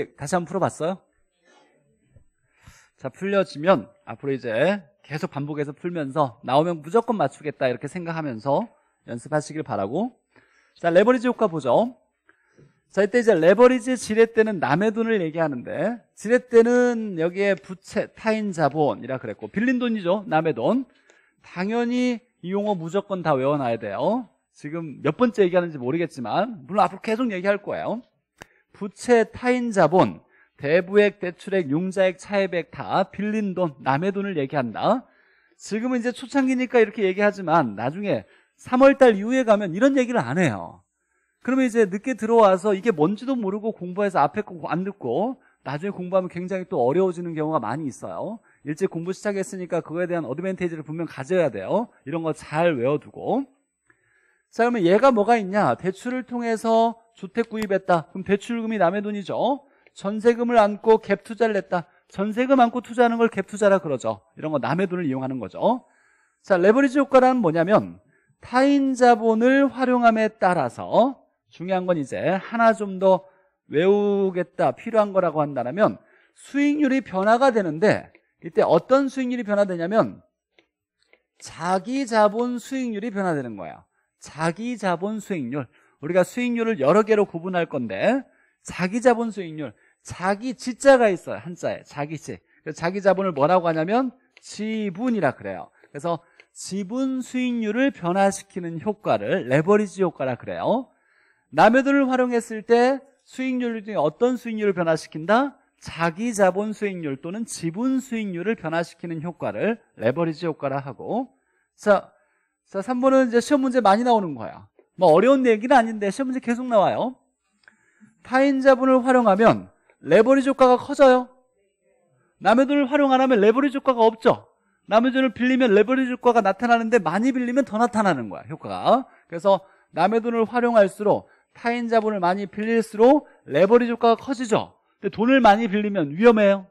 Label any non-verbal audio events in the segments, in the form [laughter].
예, 다시 한 번 풀어봤어요? 자, 풀려지면 앞으로 이제 계속 반복해서 풀면서 나오면 무조건 맞추겠다 이렇게 생각하면서 연습하시길 바라고 자, 레버리지 효과 보죠. 자, 이때 이제 레버리지 지렛대는 남의 돈을 얘기하는데 지렛대는 여기에 부채, 타인 자본이라 그랬고 빌린 돈이죠. 남의 돈. 당연히 이 용어 무조건 다 외워놔야 돼요. 지금 몇 번째 얘기하는지 모르겠지만 물론 앞으로 계속 얘기할 거예요. 부채 타인 자본, 대부액, 대출액, 융자액 차입액 다 빌린 돈, 남의 돈을 얘기한다. 지금은 이제 초창기니까 이렇게 얘기하지만 나중에 3월달 이후에 가면 이런 얘기를 안 해요. 그러면 이제 늦게 들어와서 이게 뭔지도 모르고 공부해서 앞에 거 안 듣고 나중에 공부하면 굉장히 또 어려워지는 경우가 많이 있어요. 일찍 공부 시작했으니까 그거에 대한 어드밴테이지를 분명 가져야 돼요. 이런 거 잘 외워두고. 자 그러면 얘가 뭐가 있냐 대출을 통해서 주택 구입했다 그럼 대출금이 남의 돈이죠 전세금을 안고 갭 투자를 했다 전세금 안고 투자하는 걸 갭 투자라 그러죠 이런 거 남의 돈을 이용하는 거죠 자 레버리지 효과란 뭐냐면 타인 자본을 활용함에 따라서 중요한 건 이제 하나 좀 더 외우겠다 필요한 거라고 한다면 수익률이 변화가 되는데 이때 어떤 수익률이 변화되냐면 자기 자본 수익률이 변화되는 거예요 자기 자본 수익률 우리가 수익률을 여러 개로 구분할 건데 자기 자본 수익률 자기 지자가 있어요 한자에 자기지 자기 자본을 뭐라고 하냐면 지분이라 그래요 그래서 지분 수익률을 변화시키는 효과를 레버리지 효과라 그래요 남의 돈을 활용했을 때 수익률 중에 어떤 수익률을 변화시킨다? 자기 자본 수익률 또는 지분 수익률을 변화시키는 효과를 레버리지 효과라 하고 자 자, 3번은 이제 시험 문제 많이 나오는 거야. 뭐 어려운 얘기는 아닌데 시험 문제 계속 나와요. 타인 자본을 활용하면 레버리지 효과가 커져요. 남의 돈을 활용 안 하면 레버리지 효과가 없죠. 남의 돈을 빌리면 레버리지 효과가 나타나는데 많이 빌리면 더 나타나는 거야, 효과가. 그래서 남의 돈을 활용할수록 타인 자본을 많이 빌릴수록 레버리지 효과가 커지죠. 근데 돈을 많이 빌리면 위험해요.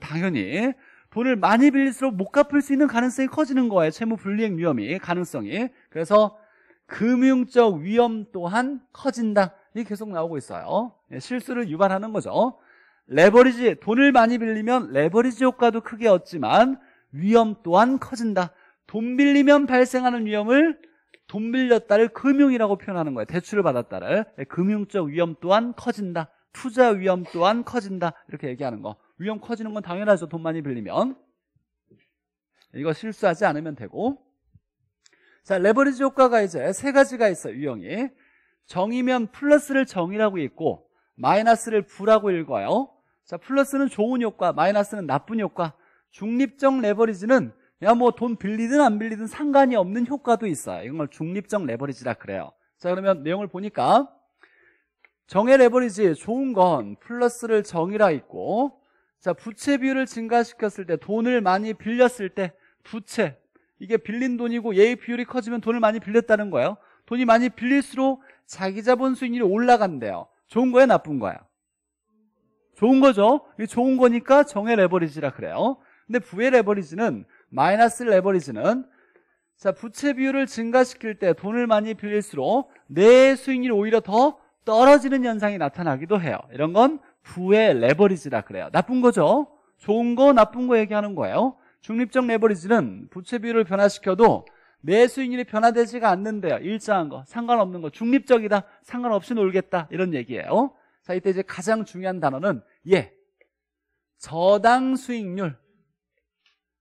당연히. 돈을 많이 빌릴수록 못 갚을 수 있는 가능성이 커지는 거예요. 채무 불이행 위험이 가능성이. 그래서 금융적 위험 또한 커진다. 이게 계속 나오고 있어요. 예, 실수를 유발하는 거죠. 레버리지 돈을 많이 빌리면 레버리지 효과도 크게 얻지만 위험 또한 커진다. 돈 빌리면 발생하는 위험을 돈 빌렸다를 금융이라고 표현하는 거예요. 대출을 받았다를 예, 금융적 위험 또한 커진다. 투자 위험 또한 커진다. 이렇게 얘기하는 거. 위험 커지는 건 당연하죠. 돈 많이 빌리면. 이거 실수하지 않으면 되고. 자, 레버리지 효과가 이제 세 가지가 있어요. 유형이. 정이면 플러스를 정이라고 읽고 마이너스를 부라고 읽어요. 자, 플러스는 좋은 효과, 마이너스는 나쁜 효과. 중립적 레버리지는 야뭐돈 빌리든 안 빌리든 상관이 없는 효과도 있어요. 이건 걸 중립적 레버리지라 그래요. 자, 그러면 내용을 보니까 정의 레버리지 좋은 건 플러스를 정이라 있고 자, 부채 비율을 증가시켰을 때 돈을 많이 빌렸을 때 부채 이게 빌린 돈이고 예의 비율이 커지면 돈을 많이 빌렸다는 거예요. 돈이 많이 빌릴수록 자기 자본 수익률이 올라간대요. 좋은 거예요, 나쁜 거예요? 좋은 거죠. 좋은 거니까 정의 레버리지라 그래요. 근데 부의 레버리지는 마이너스 레버리지는 자, 부채 비율을 증가시킬 때 돈을 많이 빌릴수록 내 수익률이 오히려 더 떨어지는 현상이 나타나기도 해요. 이런 건 부의 레버리지라 그래요. 나쁜 거죠. 좋은 거 나쁜 거 얘기하는 거예요. 중립적 레버리지는 부채 비율을 변화시켜도 매 수익률이 변화되지가 않는데요. 일정한 거, 상관없는 거, 중립적이다, 상관없이 놀겠다 이런 얘기예요. 자, 이때 이제 가장 중요한 단어는 예, 저당 수익률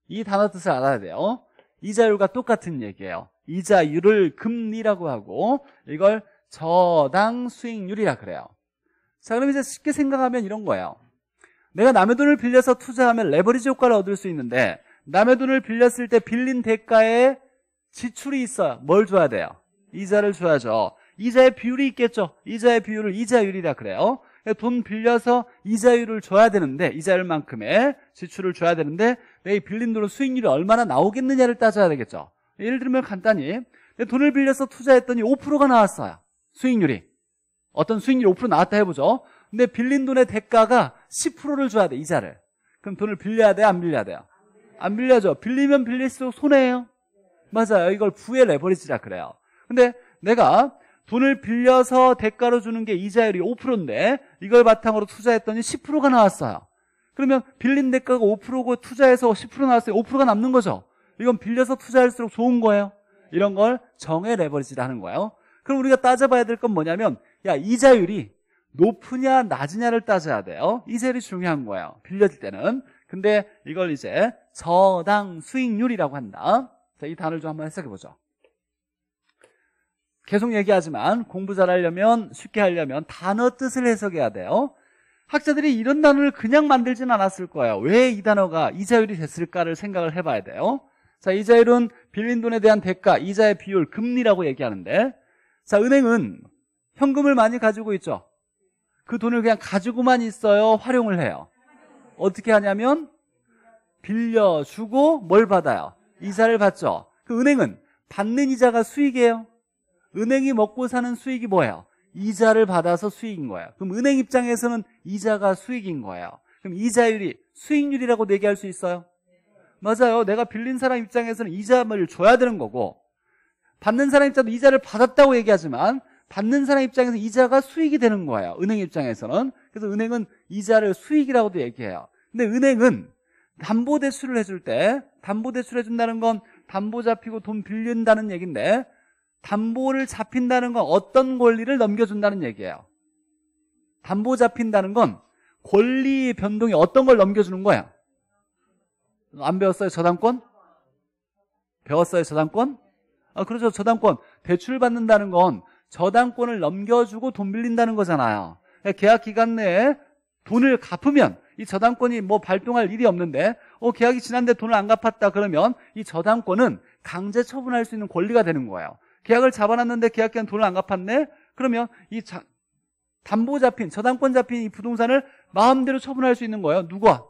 이 단어 뜻을 알아야 돼요. 이자율과 똑같은 얘기예요. 이자율을 금리라고 하고 이걸 저당 수익률이라 그래요. 자, 그럼 이제 쉽게 생각하면 이런 거예요. 내가 남의 돈을 빌려서 투자하면 레버리지 효과를 얻을 수 있는데 남의 돈을 빌렸을 때 빌린 대가에 지출이 있어요. 뭘 줘야 돼요? 이자를 줘야죠. 이자의 비율이 있겠죠. 이자의 비율을 이자율이라 그래요. 돈 빌려서 이자율을 줘야 되는데 이자율만큼의 지출을 줘야 되는데 내 빌린 돈은 수익률이 얼마나 나오겠느냐를 따져야 되겠죠. 예를 들면 간단히 돈을 빌려서 투자했더니 5%가 나왔어요. 수익률이. 어떤 수익률 이5% 나왔다 해보죠. 근데 빌린 돈의 대가가 10%를 줘야 돼, 이자를. 그럼 돈을 빌려야 돼, 안 빌려야 돼요? 안 빌려죠. 빌리면 빌릴수록 손해예요. 맞아요. 이걸 부의 레버리지라 그래요. 근데 내가 돈을 빌려서 대가로 주는 게 이자율이 5%인데 이걸 바탕으로 투자했더니 10%가 나왔어요. 그러면 빌린 대가가 5%고 투자해서 10% 나왔어요. 5%가 남는 거죠. 이건 빌려서 투자할수록 좋은 거예요. 이런 걸 정의 레버리지라는 거예요. 그럼 우리가 따져봐야 될 건 뭐냐면 야 이자율이 높으냐 낮으냐를 따져야 돼요 이자율이 중요한 거예요 빌려질 때는 근데 이걸 이제 저당 수익률이라고 한다 자, 이 단어를 좀 한번 해석해보죠 계속 얘기하지만 공부 잘하려면 쉽게 하려면 단어 뜻을 해석해야 돼요 학자들이 이런 단어를 그냥 만들진 않았을 거예요 왜 이 단어가 이자율이 됐을까를 생각을 해봐야 돼요 자 이자율은 빌린 돈에 대한 대가, 이자의 비율, 금리라고 얘기하는데 자, 은행은 현금을 많이 가지고 있죠. 그 돈을 그냥 가지고만 있어요. 활용을 해요. 어떻게 하냐면 빌려주고 뭘 받아요? 이자를 받죠. 그 은행은 받는 이자가 수익이에요. 은행이 먹고 사는 수익이 뭐예요? 이자를 받아서 수익인 거예요. 그럼 은행 입장에서는 이자가 수익인 거예요. 그럼 이자율이 수익률이라고 내기할수 있어요? 맞아요. 내가 빌린 사람 입장에서는 이자를 줘야 되는 거고 받는 사람 입장도 이자를 받았다고 얘기하지만 받는 사람 입장에서 이자가 수익이 되는 거예요. 은행 입장에서는. 그래서 은행은 이자를 수익이라고도 얘기해요. 근데 은행은 담보대출을 해줄 때 담보대출 해준다는 건 담보 잡히고 돈 빌린다는 얘기인데 담보를 잡힌다는 건 어떤 권리를 넘겨준다는 얘기예요. 담보 잡힌다는 건 권리 변동이 어떤 걸 넘겨주는 거야? 안 배웠어요? 저당권? 배웠어요? 저당권? 아, 그렇죠. 저당권. 대출 받는다는 건 저당권을 넘겨주고 돈 빌린다는 거잖아요. 예, 계약 기간 내에 돈을 갚으면 이 저당권이 뭐 발동할 일이 없는데 어 계약이 지난데 돈을 안 갚았다 그러면 이 저당권은 강제 처분할 수 있는 권리가 되는 거예요. 계약을 잡아놨는데 계약 기간 돈을 안 갚았네? 그러면 이 자, 담보 잡힌 저당권 잡힌 이 부동산을 마음대로 처분할 수 있는 거예요. 누가?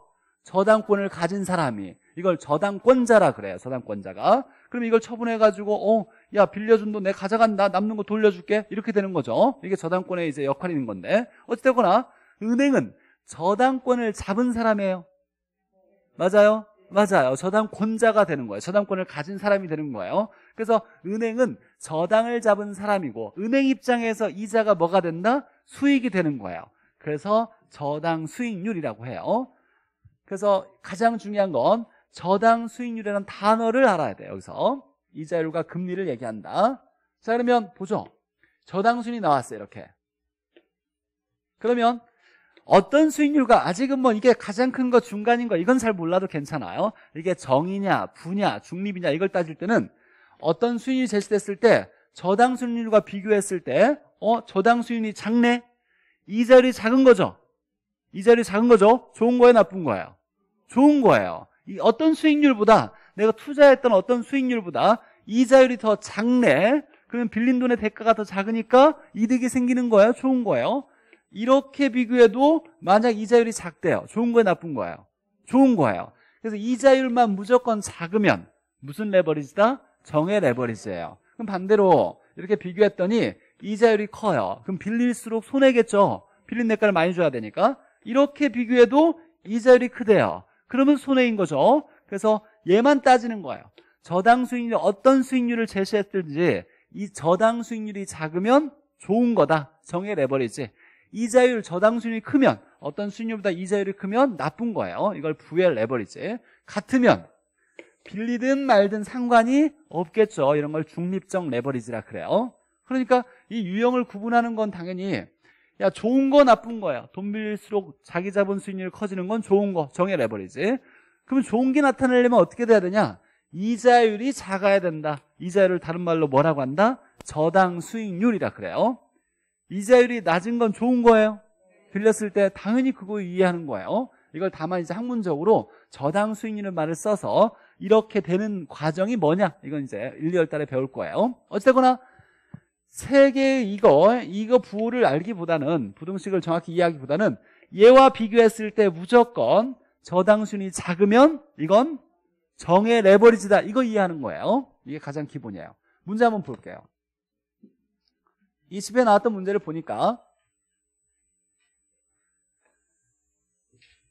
저당권을 가진 사람이 이걸 저당권자라 그래요. 저당권자가 그럼 이걸 처분해가지고, 어, 야, 빌려준 돈 내 가져간다. 남는 거 돌려줄게. 이렇게 되는 거죠. 이게 저당권의 이제 역할이 있는 건데. 어찌되거나, 은행은 저당권을 잡은 사람이에요. 맞아요? 맞아요. 저당권자가 되는 거예요. 저당권을 가진 사람이 되는 거예요. 그래서 은행은 저당을 잡은 사람이고 은행 입장에서 이자가 뭐가 된다? 수익이 되는 거예요. 그래서 저당 수익률이라고 해요. 그래서 가장 중요한 건 저당 수익률이라는 단어를 알아야 돼요 여기서 이자율과 금리를 얘기한다 자 그러면 보죠 저당 수익이 률 나왔어요 이렇게 그러면 어떤 수익률과 아직은 뭐 이게 가장 큰 거 중간인 거 이건 잘 몰라도 괜찮아요 이게 정이냐분냐 중립이냐 이걸 따질 때는 어떤 수익이 률 제시됐을 때 저당 수익률과 비교했을 때어 저당 수익이 률 작네 이자율이 작은 거죠 이자율이 작은 거죠 좋은 거예요 나쁜 거예요 좋은 거예요 어떤 수익률보다 내가 투자했던 어떤 수익률보다 이자율이 더 작네. 그러면 빌린 돈의 대가가 더 작으니까 이득이 생기는 거예요. 좋은 거예요. 이렇게 비교해도 만약 이자율이 작대요. 좋은 거예요, 나쁜 거예요? 좋은 거예요. 그래서 이자율만 무조건 작으면 무슨 레버리지다? 정의 레버리지예요. 그럼 반대로 이렇게 비교했더니 이자율이 커요. 그럼 빌릴수록 손해겠죠. 빌린 대가를 많이 줘야 되니까. 이렇게 비교해도 이자율이 크대요. 그러면 손해인 거죠. 그래서 얘만 따지는 거예요. 저당 수익률 어떤 수익률을 제시했든지 이 저당 수익률이 작으면 좋은 거다. 정의 레버리지. 이자율 저당 수익률이 크면 어떤 수익률보다 이자율이 크면 나쁜 거예요. 이걸 부의 레버리지. 같으면 빌리든 말든 상관이 없겠죠. 이런 걸 중립적 레버리지라 그래요. 그러니까 이 유형을 구분하는 건 당연히 야 좋은 거 나쁜 거야 돈 빌릴수록 자기 자본 수익률이 커지는 건 좋은 거 정해 레버리지 그럼 좋은 게 나타나려면 어떻게 돼야 되냐 이자율이 작아야 된다 이자율을 다른 말로 뭐라고 한다 저당 수익률이라 그래요 이자율이 낮은 건 좋은 거예요 빌렸을 때 당연히 그거 이해하는 거예요 이걸 다만 이제 학문적으로 저당 수익률을 말을 써서 이렇게 되는 과정이 뭐냐 이건 이제 1, 2월 달에 배울 거예요 어쨌거나 세 개의 이거, 이거 부호를 알기보다는 부등식을 정확히 이해하기보다는 얘와 비교했을 때 무조건 저당순이 작으면 이건 정의 레버리지다. 이거 이해하는 거예요. 이게 가장 기본이에요. 문제 한번 볼게요. 2 0에 나왔던 문제를 보니까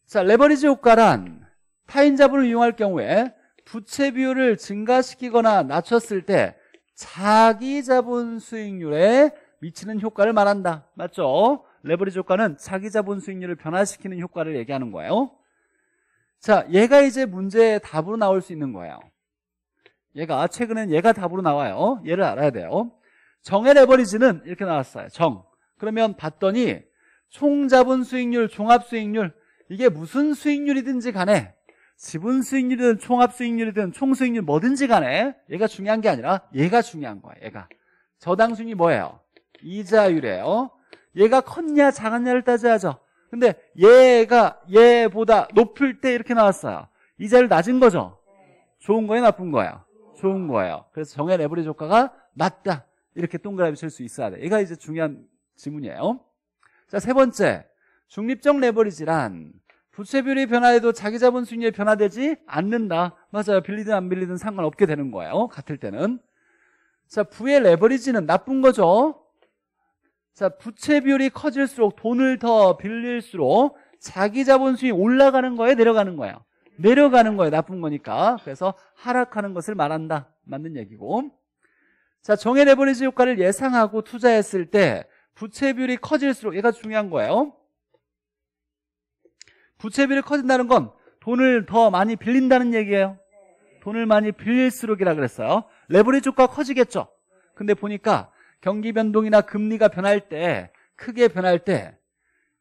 자 레버리지 효과란 타인 자본을 이용할 경우에 부채 비율을 증가시키거나 낮췄을 때 자기 자본 수익률에 미치는 효과를 말한다. 맞죠? 레버리지 효과는 자기 자본 수익률을 변화시키는 효과를 얘기하는 거예요. 자, 얘가 이제 문제의 답으로 나올 수 있는 거예요. 얘가 최근엔 얘가 답으로 나와요. 얘를 알아야 돼요. 정의 레버리지는 이렇게 나왔어요. 정. 그러면 봤더니 총자본 수익률, 종합 수익률 이게 무슨 수익률이든지 간에 지분 수익률이든 총합 수익률이든 총수익률 뭐든지 간에 얘가 중요한 게 아니라 얘가 중요한 거야 얘가 저당수익이 뭐예요? 이자율이에요 얘가 컸냐 작았냐를 따져야죠 근데 얘가 얘보다 높을 때 이렇게 나왔어요 이자율 낮은 거죠? 좋은 거예요 나쁜 거예요? 좋은 거예요 그래서 정의 레버리지 효과가 낮다 이렇게 동그라미 칠 수 있어야 돼 얘가 이제 중요한 지문이에요 자 세 번째 중립적 레버리지란 부채비율의 변화에도 자기 자본 수익률이 변화되지 않는다. 맞아요. 빌리든 안 빌리든 상관없게 되는 거예요. 같을 때는. 자, 부의 레버리지는 나쁜 거죠. 자, 부채 비율이 커질수록 돈을 더 빌릴수록 자기 자본 수익이 올라가는 거예요, 내려가는 거예요. 내려가는 거예요, 나쁜 거니까. 그래서 하락하는 것을 말한다. 맞는 얘기고. 자, 정의 레버리지 효과를 예상하고 투자했을 때 부채 비율이 커질수록 얘가 중요한 거예요. 부채비를 커진다는 건 돈을 더 많이 빌린다는 얘기예요. 돈을 많이 빌릴수록이라 그랬어요. 레버리지 효과가 커지겠죠. 근데 보니까 경기 변동이나 금리가 변할 때 크게 변할 때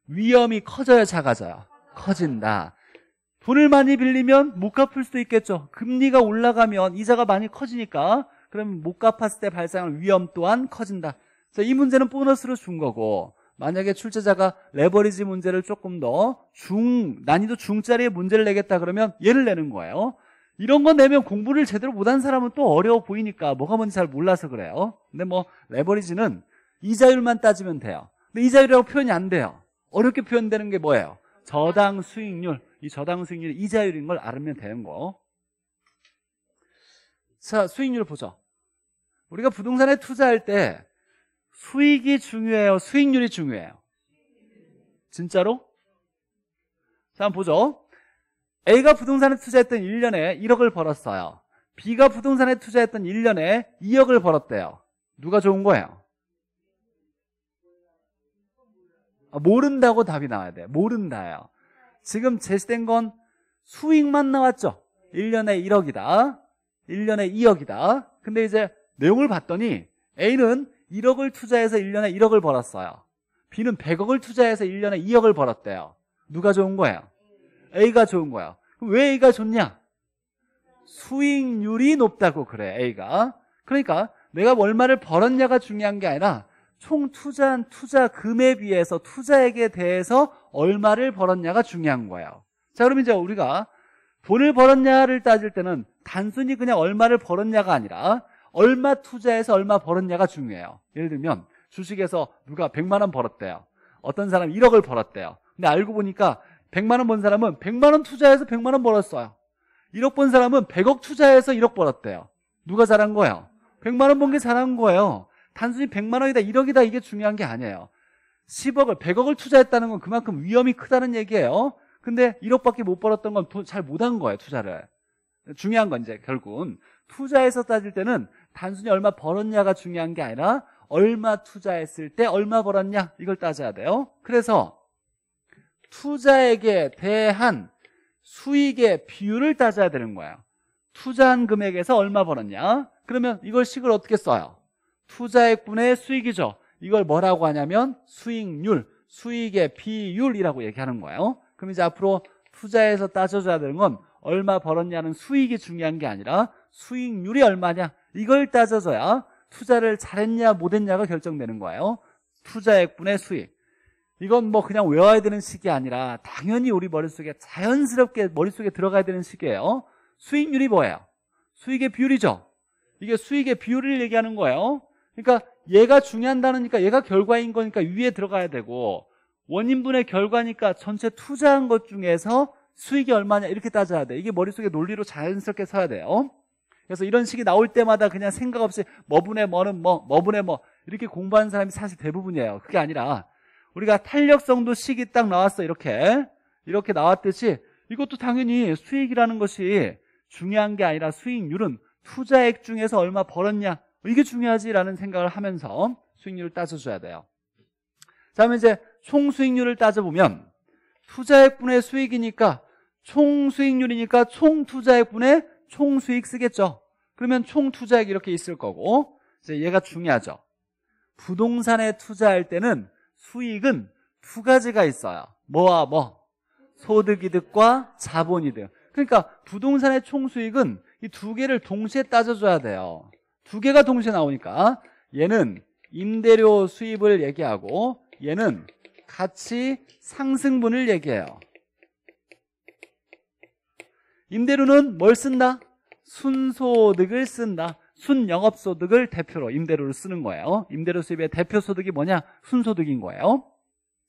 위험이 커져야 작아져요 커진다 돈을 많이 빌리면 못 갚을 수도 있겠죠 금리가 올라가면 이자가 많이 커지니까 그러면 못 갚았을 때 발생하는 위험 또한 커진다 자, 이 문제는 보너스로 준 거고 만약에 출제자가 레버리지 문제를 조금 더 중, 난이도 중짜리의 문제를 내겠다 그러면 얘를 내는 거예요. 이런 거 내면 공부를 제대로 못한 사람은 또 어려워 보이니까 뭐가 뭔지 잘 몰라서 그래요. 근데 뭐 레버리지는 이자율만 따지면 돼요. 근데 이자율이라고 표현이 안 돼요. 어렵게 표현되는 게 뭐예요? 저당 수익률. 이 저당 수익률이 이자율인 걸 알면 되는 거. 자, 수익률 보죠. 우리가 부동산에 투자할 때 수익이 중요해요? 수익률이 중요해요? 진짜로? 자, 한번 보죠. A가 부동산에 투자했던 1년에 1억을 벌었어요. B가 부동산에 투자했던 1년에 2억을 벌었대요. 누가 좋은 거예요? 아, 모른다고 답이 나와야 돼요. 모른다요. 지금 제시된 건 수익만 나왔죠. 1년에 1억이다. 1년에 2억이다. 근데 이제 내용을 봤더니 A는 1억을 투자해서 1년에 1억을 벌었어요. B는 100억을 투자해서 1년에 2억을 벌었대요. 누가 좋은 거예요? A가 좋은 거예요. 왜 A가 좋냐? 수익률이 높다고 그래, A가. 그러니까 내가 얼마를 벌었냐가 중요한 게 아니라 총 투자한 투자 금에 비해서 투자액에 대해서 얼마를 벌었냐가 중요한 거예요. 자, 그럼 이제 우리가 돈을 벌었냐를 따질 때는 단순히 그냥 얼마를 벌었냐가 아니라 얼마 투자해서 얼마 벌었냐가 중요해요. 예를 들면 주식에서 누가 100만 원 벌었대요. 어떤 사람 1억을 벌었대요. 근데 알고 보니까 100만 원 번 사람은 100만 원 투자해서 100만 원 벌었어요. 1억 번 사람은 100억 투자해서 1억 벌었대요. 누가 잘한 거예요? 100만 원 번 게 잘한 거예요. 단순히 100만 원이다 1억이다 이게 중요한 게 아니에요. 10억을 100억을 투자했다는 건 그만큼 위험이 크다는 얘기예요. 근데 1억밖에 못 벌었던 건 잘 못한 거예요, 투자를. 중요한 건 이제 결국은 투자에서 따질 때는 단순히 얼마 벌었냐가 중요한 게 아니라 얼마 투자했을 때 얼마 벌었냐 이걸 따져야 돼요. 그래서 투자액에 대한 수익의 비율을 따져야 되는 거예요. 투자한 금액에서 얼마 벌었냐? 그러면 이걸 식을 어떻게 써요? 투자액분의 수익이죠. 이걸 뭐라고 하냐면 수익률, 수익의 비율이라고 얘기하는 거예요. 그럼 이제 앞으로 투자에서 따져줘야 되는 건 얼마 벌었냐는 수익이 중요한 게 아니라 수익률이 얼마냐 이걸 따져서야 투자를 잘했냐 못했냐가 결정되는 거예요 투자액분의 수익 이건 뭐 그냥 외워야 되는 식이 아니라 당연히 우리 머릿속에 자연스럽게 머릿속에 들어가야 되는 식이에요 수익률이 뭐예요? 수익의 비율이죠 이게 수익의 비율을 얘기하는 거예요 그러니까 얘가 중요한다니까 얘가 결과인 거니까 위에 들어가야 되고 원인분의 결과니까 전체 투자한 것 중에서 수익이 얼마냐 이렇게 따져야 돼 이게 머릿속에 논리로 자연스럽게 써야 돼요 그래서 이런 식이 나올 때마다 그냥 생각 없이 뭐분의 뭐는 뭐, 뭐분의 뭐 이렇게 공부하는 사람이 사실 대부분이에요. 그게 아니라 우리가 탄력성도 식이 딱 나왔어 이렇게 이렇게 나왔듯이 이것도 당연히 수익이라는 것이 중요한 게 아니라 수익률은 투자액 중에서 얼마 벌었냐 이게 중요하지라는 생각을 하면서 수익률을 따져줘야 돼요. 자, 그러면 이제 총 수익률을 따져보면 투자액분의 수익이니까 총 수익률이니까 총 투자액분의 총 수익 쓰겠죠. 그러면 총 투자액 이렇게 있을 거고 이제 얘가 중요하죠. 부동산에 투자할 때는 수익은 두 가지가 있어요. 뭐와 뭐? 소득이득과 자본이득. 그러니까 부동산의 총 수익은 이 두 개를 동시에 따져줘야 돼요. 두 개가 동시에 나오니까 얘는 임대료 수입을 얘기하고 얘는 가치 상승분을 얘기해요. 임대료는 뭘 쓴다? 순소득을 쓴다. 순영업소득을 대표로 임대료를 쓰는 거예요. 임대료 수입의 대표 소득이 뭐냐? 순소득인 거예요.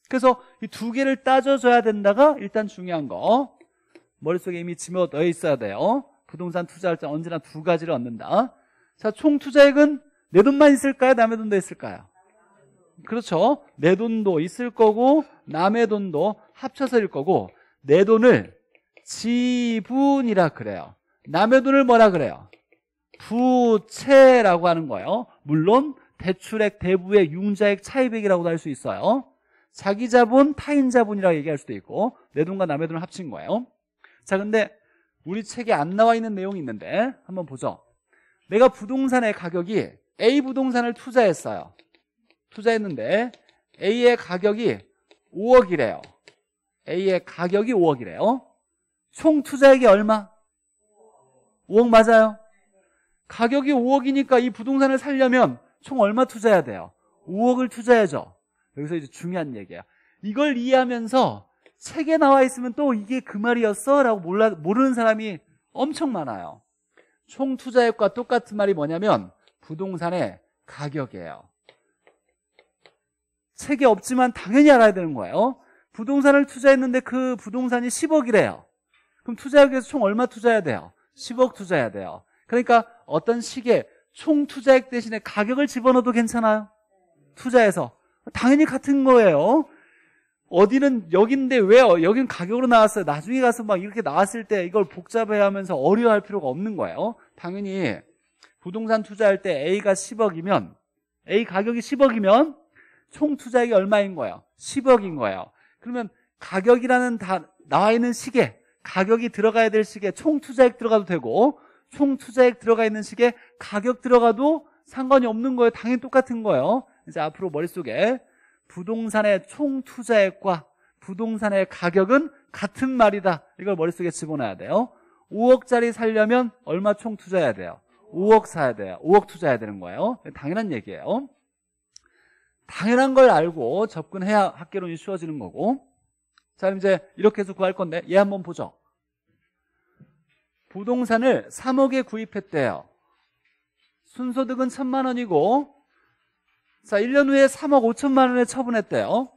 그래서 이 두 개를 따져줘야 된다가 일단 중요한 거. 머릿속에 이미 지어 넣어 있어야 돼요. 부동산 투자할 때 언제나 두 가지를 얻는다. 자, 총 투자액은 내 돈만 있을까요? 남의 돈도 있을까요? 그렇죠. 내 돈도 있을 거고 남의 돈도 합쳐서일 거고 내 돈을 지분이라 그래요. 남의 돈을 뭐라 그래요? 부채라고 하는 거예요. 물론 대출액, 대부의 융자액, 차입액이라고도 할 수 있어요. 자기 자본, 타인 자본이라고 얘기할 수도 있고 내 돈과 남의 돈을 합친 거예요. 자, 근데 우리 책에 안 나와 있는 내용이 있는데 한번 보죠. 내가 부동산의 가격이 A 부동산을 투자했어요. 투자했는데 A의 가격이 5억이래요. A의 가격이 5억이래요. 총 투자액이 얼마? 5억 맞아요? 가격이 5억이니까 이 부동산을 살려면 총 얼마 투자해야 돼요? 5억을 투자해야죠. 여기서 이제 중요한 얘기야. 이걸 이해하면서 책에 나와 있으면 또 이게 그 말이었어? 라고 몰라, 모르는 사람이 엄청 많아요. 총 투자액과 똑같은 말이 뭐냐면 부동산의 가격이에요. 책에 없지만 당연히 알아야 되는 거예요. 부동산을 투자했는데 그 부동산이 10억이래요. 그럼 투자액에서 총 얼마 투자해야 돼요? 10억 투자해야 돼요. 그러니까 어떤 시계총 투자액 대신에 가격을 집어넣어도 괜찮아요. 투자해서. 당연히 같은 거예요. 어디는 여긴데 왜 여긴 가격으로 나왔어요. 나중에 가서 막 이렇게 나왔을 때 이걸 복잡해 하면서 어려워할 필요가 없는 거예요. 당연히 부동산 투자할 때 A가 10억이면 A 가격이 10억이면 총 투자액이 얼마인 거예요? 10억인 거예요. 그러면 가격이라는 다 나와 있는 시계 가격이 들어가야 될 식의 총 투자액 들어가도 되고 총 투자액 들어가 있는 식의 가격 들어가도 상관이 없는 거예요. 당연히 똑같은 거예요. 이제 앞으로 머릿속에 부동산의 총 투자액과 부동산의 가격은 같은 말이다. 이걸 머릿속에 집어넣어야 돼요. 5억짜리 살려면 얼마 총 투자해야 돼요? 5억 사야 돼요. 5억 투자해야 되는 거예요. 당연한 얘기예요. 당연한 걸 알고 접근해야 학계론이 쉬워지는 거고 자 그럼 이제 이렇게 해서 구할 건데 얘 한 번 보죠 부동산을 3억에 구입했대요 순소득은 1천만 원이고 자 1년 후에 3억 5천만 원에 처분했대요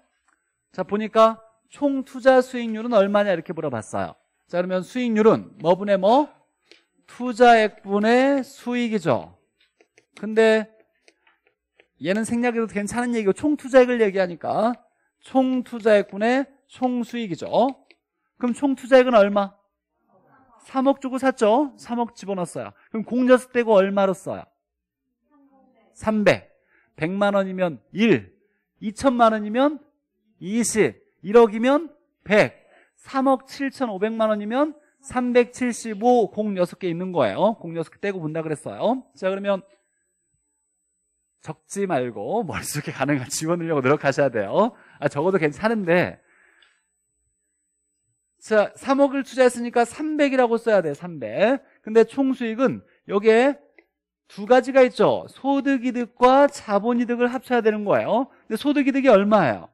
자 보니까 총 투자 수익률은 얼마냐 이렇게 물어봤어요 자 그러면 수익률은 뭐분의 뭐? 투자액분의 수익이죠 근데 얘는 생략해도 괜찮은 얘기고 총 투자액을 얘기하니까 총 투자액분의 총수익이죠. 그럼 총투자액은 얼마? 3억 주고 샀죠? 3억 집어넣었어요. 그럼 공저스 떼고 얼마로 써요? 300. 100만 원이면 1. 2천만 원이면 20. 1억이면 100. 3억 7,500만 원이면 375공 6개 있는 거예요. 공 6개 떼고 본다 그랬어요. 자, 그러면 적지 말고 머릿속에 가능한 [laughs] 지원을려고 노력하셔야 돼요. 아, 적어도 괜찮은데 자, 3억을 투자했으니까 300이라고 써야 돼, 300. 근데 총수익은 여기에 두 가지가 있죠. 소득이득과 자본이득을 합쳐야 되는 거예요. 근데 소득이득이 얼마예요?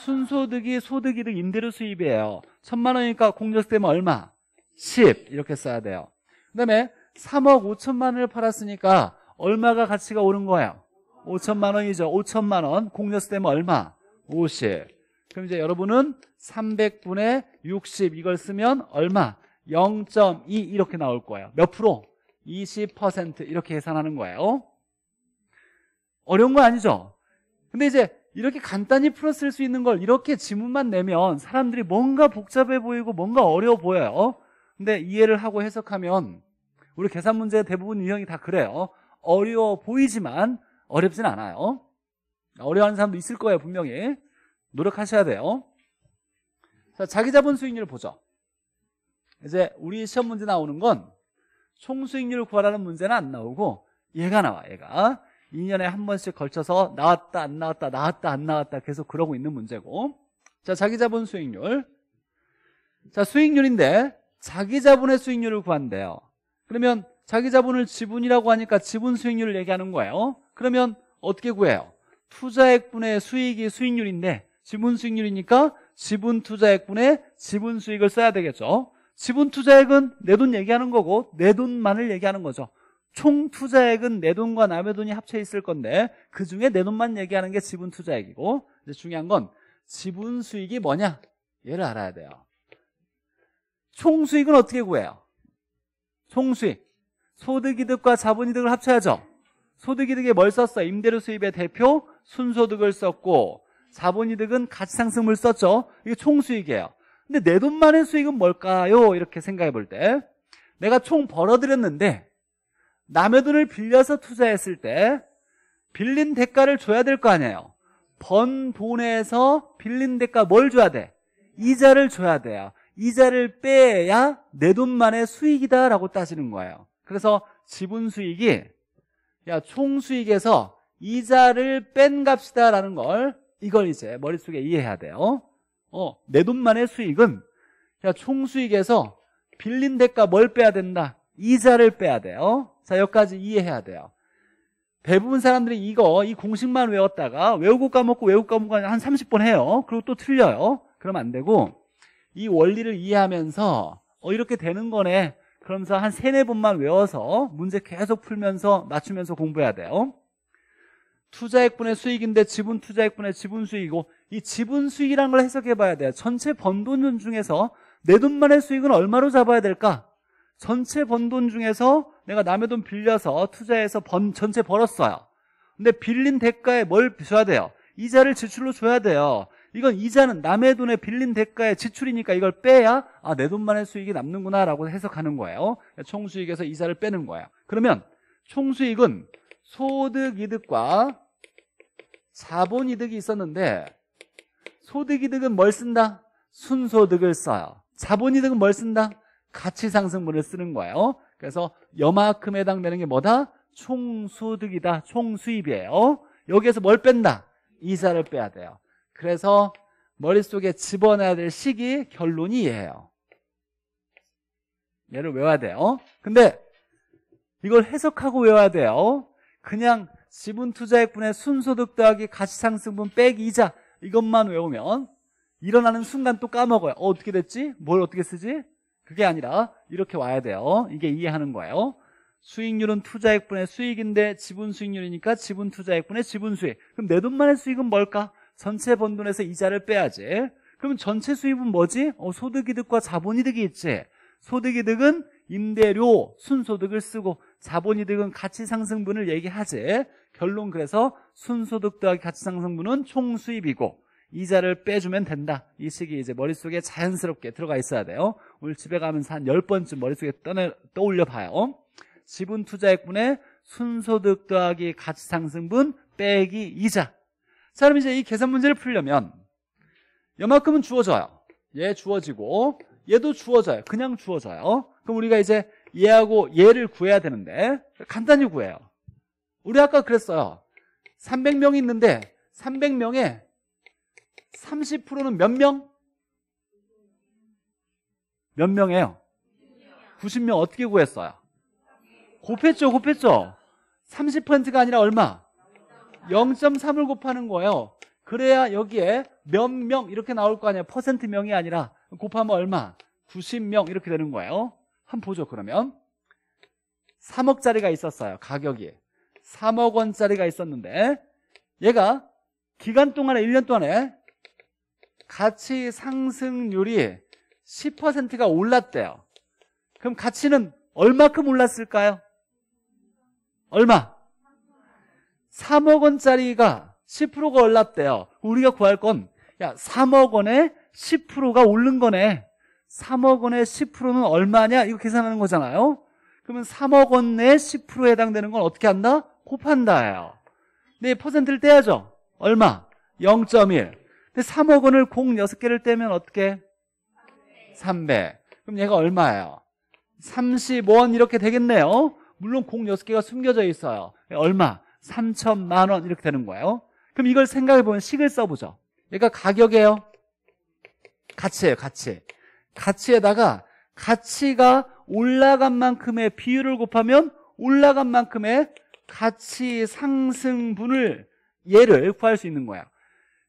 순소득이 소득이득 임대료 수입이에요. 천만 원이니까 공적 되면 얼마? 10 이렇게 써야 돼요. 그다음에 3억 5천만 원을 팔았으니까 얼마가 가치가 오른 거예요? 5천만 원이죠. 5천만 원 공여세 되면 얼마? 50. 그럼 이제 여러분은 300분의 60 이걸 쓰면 얼마? 0.2 이렇게 나올 거예요 몇 프로? 20% 이렇게 계산하는 거예요 어려운 거 아니죠? 근데 이제 이렇게 간단히 풀었을 수 있는 걸 이렇게 지문만 내면 사람들이 뭔가 복잡해 보이고 뭔가 어려워 보여요 근데 이해를 하고 해석하면 우리 계산 문제 대부분 유형이 다 그래요 어려워 보이지만 어렵진 않아요 어려워하는 사람도 있을 거예요 분명히 노력하셔야 돼요 자, 기 자본 수익률 보죠. 이제 우리 시험 문제 나오는 건 총수익률 구하라는 문제는 안 나오고 얘가 나와 얘가 2년에 한 번씩 걸쳐서 나왔다 안 나왔다 나왔다 안 나왔다 계속 그러고 있는 문제고 자 자기 자본 수익률 자 수익률인데 자기 자본의 수익률을 구한대요 그러면 자기 자본을 지분이라고 하니까 지분 수익률을 얘기하는 거예요 그러면 어떻게 구해요? 투자액분의 수익이 수익률인데 지분 수익률이니까 지분 투자액분의 지분 수익을 써야 되겠죠. 지분 투자액은 내 돈 얘기하는 거고 내 돈만을 얘기하는 거죠. 총 투자액은 내 돈과 남의 돈이 합쳐 있을 건데 그중에 내 돈만 얘기하는 게 지분 투자액이고 이제 중요한 건 지분 수익이 뭐냐? 얘를 알아야 돼요. 총 수익은 어떻게 구해요? 총 수익. 소득이득과 자본이득을 합쳐야죠. 소득이득에 뭘 썼어? 임대료 수입의 대표 순소득을 썼고 자본이득은 가치상승을 썼죠. 이게 총수익이에요. 근데 내 돈만의 수익은 뭘까요? 이렇게 생각해 볼 때 내가 총 벌어들였는데 남의 돈을 빌려서 투자했을 때 빌린 대가를 줘야 될 거 아니에요. 번 돈에서 빌린 대가 뭘 줘야 돼? 이자를 줘야 돼요. 이자를 빼야 내 돈만의 수익이다라고 따지는 거예요. 그래서 지분 수익이 야, 총 수익에서 이자를 뺀 값이다라는 걸 이걸 이제 머릿속에 이해해야 돼요 어, 내 돈만의 수익은 자, 총수익에서 빌린 대가 뭘 빼야 된다 이자를 빼야 돼요 자 여기까지 이해해야 돼요 대부분 사람들이 이거 이 공식만 외웠다가 외우고 까먹고 외우고 까먹고 한 30번 해요 그리고 또 틀려요 그럼 안 되고 이 원리를 이해하면서 어 이렇게 되는 거네 그러면서 한 3, 4 번만 외워서 문제 계속 풀면서 맞추면서 공부해야 돼요 투자액분의 수익인데 지분 투자액분의 지분 수익이고 이 지분 수익이라는 걸 해석해 봐야 돼요. 전체 번 돈 중에서 내 돈만의 수익은 얼마로 잡아야 될까? 전체 번 돈 중에서 내가 남의 돈 빌려서 투자해서 번 전체 벌었어요. 근데 빌린 대가에 뭘 줘야 돼요? 이자를 지출로 줘야 돼요. 이건 이자는 남의 돈에 빌린 대가에 지출이니까 이걸 빼야 아, 내 돈만의 수익이 남는구나라고 해석하는 거예요. 총수익에서 이자를 빼는 거예요. 그러면 총수익은 소득이득과 자본이득이 있었는데 소득이득은 뭘 쓴다? 순소득을 써요 자본이득은 뭘 쓴다? 가치상승분을 쓰는 거예요 그래서 여만큼 해당되는 게 뭐다? 총소득이다 총수입이에요 여기에서 뭘 뺀다? 이자를 빼야 돼요 그래서 머릿속에 집어넣어야 될 시기 결론이 얘예요 얘를 외워야 돼요 근데 이걸 해석하고 외워야 돼요 그냥 지분 투자액분의 순소득 더하기 가치상승분 빼기 이자 이것만 외우면 일어나는 순간 또 까먹어요 어, 어떻게 됐지? 뭘 어떻게 쓰지? 그게 아니라 이렇게 와야 돼요 이게 이해하는 거예요 수익률은 투자액분의 수익인데 지분 수익률이니까 지분 투자액분의 지분 수익 그럼 내 돈만의 수익은 뭘까? 전체 번 돈에서 이자를 빼야지 그럼 전체 수입은 뭐지? 어, 소득이득과 자본이득이 있지 소득이득은 임대료 순소득을 쓰고 자본이득은 가치상승분을 얘기하지 결론 그래서 순소득 더하기 가치상승분은 총수입이고 이자를 빼주면 된다 이 식이 이제 머릿속에 자연스럽게 들어가 있어야 돼요 오늘 집에 가면서 한 10번쯤 머릿속에 떠내, 떠올려 봐요 지분 투자액분에 순소득 더하기 가치상승분 빼기 이자 자 그럼 이제 이 계산 문제를 풀려면 이만큼은 주어져요 얘 주어지고 얘도 주어져요 그냥 주어져요 그럼 우리가 이제 얘하고 얘를 구해야 되는데 간단히 구해요 우리 아까 그랬어요 300명이 있는데 300명에 30%는 몇 명? 몇 명이에요? 90명 어떻게 구했어요? 곱했죠 곱했죠 30%가 아니라 얼마? 0.3을 곱하는 거예요 그래야 여기에 몇 명 이렇게 나올 거 아니에요 퍼센트명이 아니라 곱하면 얼마? 90명 이렇게 되는 거예요 한번 보죠 그러면 3억짜리가 있었어요 가격이 3억 원짜리가 있었는데 얘가 기간 동안에 1년 동안에 가치 상승률이 10%가 올랐대요 그럼 가치는 얼마큼 올랐을까요? 얼마? 3억 원짜리가 10%가 올랐대요 우리가 구할 건 야 3억 원에 10%가 오른 거네 3억 원의 10%는 얼마냐? 이거 계산하는 거잖아요. 그러면 3억 원내 10%에 해당되는 건 어떻게 한다? 곱한다예요. 네, 퍼센트를 떼야죠. 얼마? 0.1. 근데 3억 원을 0 6개를 떼면 어떻게? 3배 그럼 얘가 얼마예요? 35원 이렇게 되겠네요. 물론 0 6개가 숨겨져 있어요. 얼마? 3천만 원 이렇게 되는 거예요. 그럼 이걸 생각해 보면 식을 써보죠. 얘가 가격이에요. 가치예요, 가치. 가치에다가 가치가 올라간 만큼의 비율을 곱하면 올라간 만큼의 가치 상승분을 얘를 구할 수 있는 거야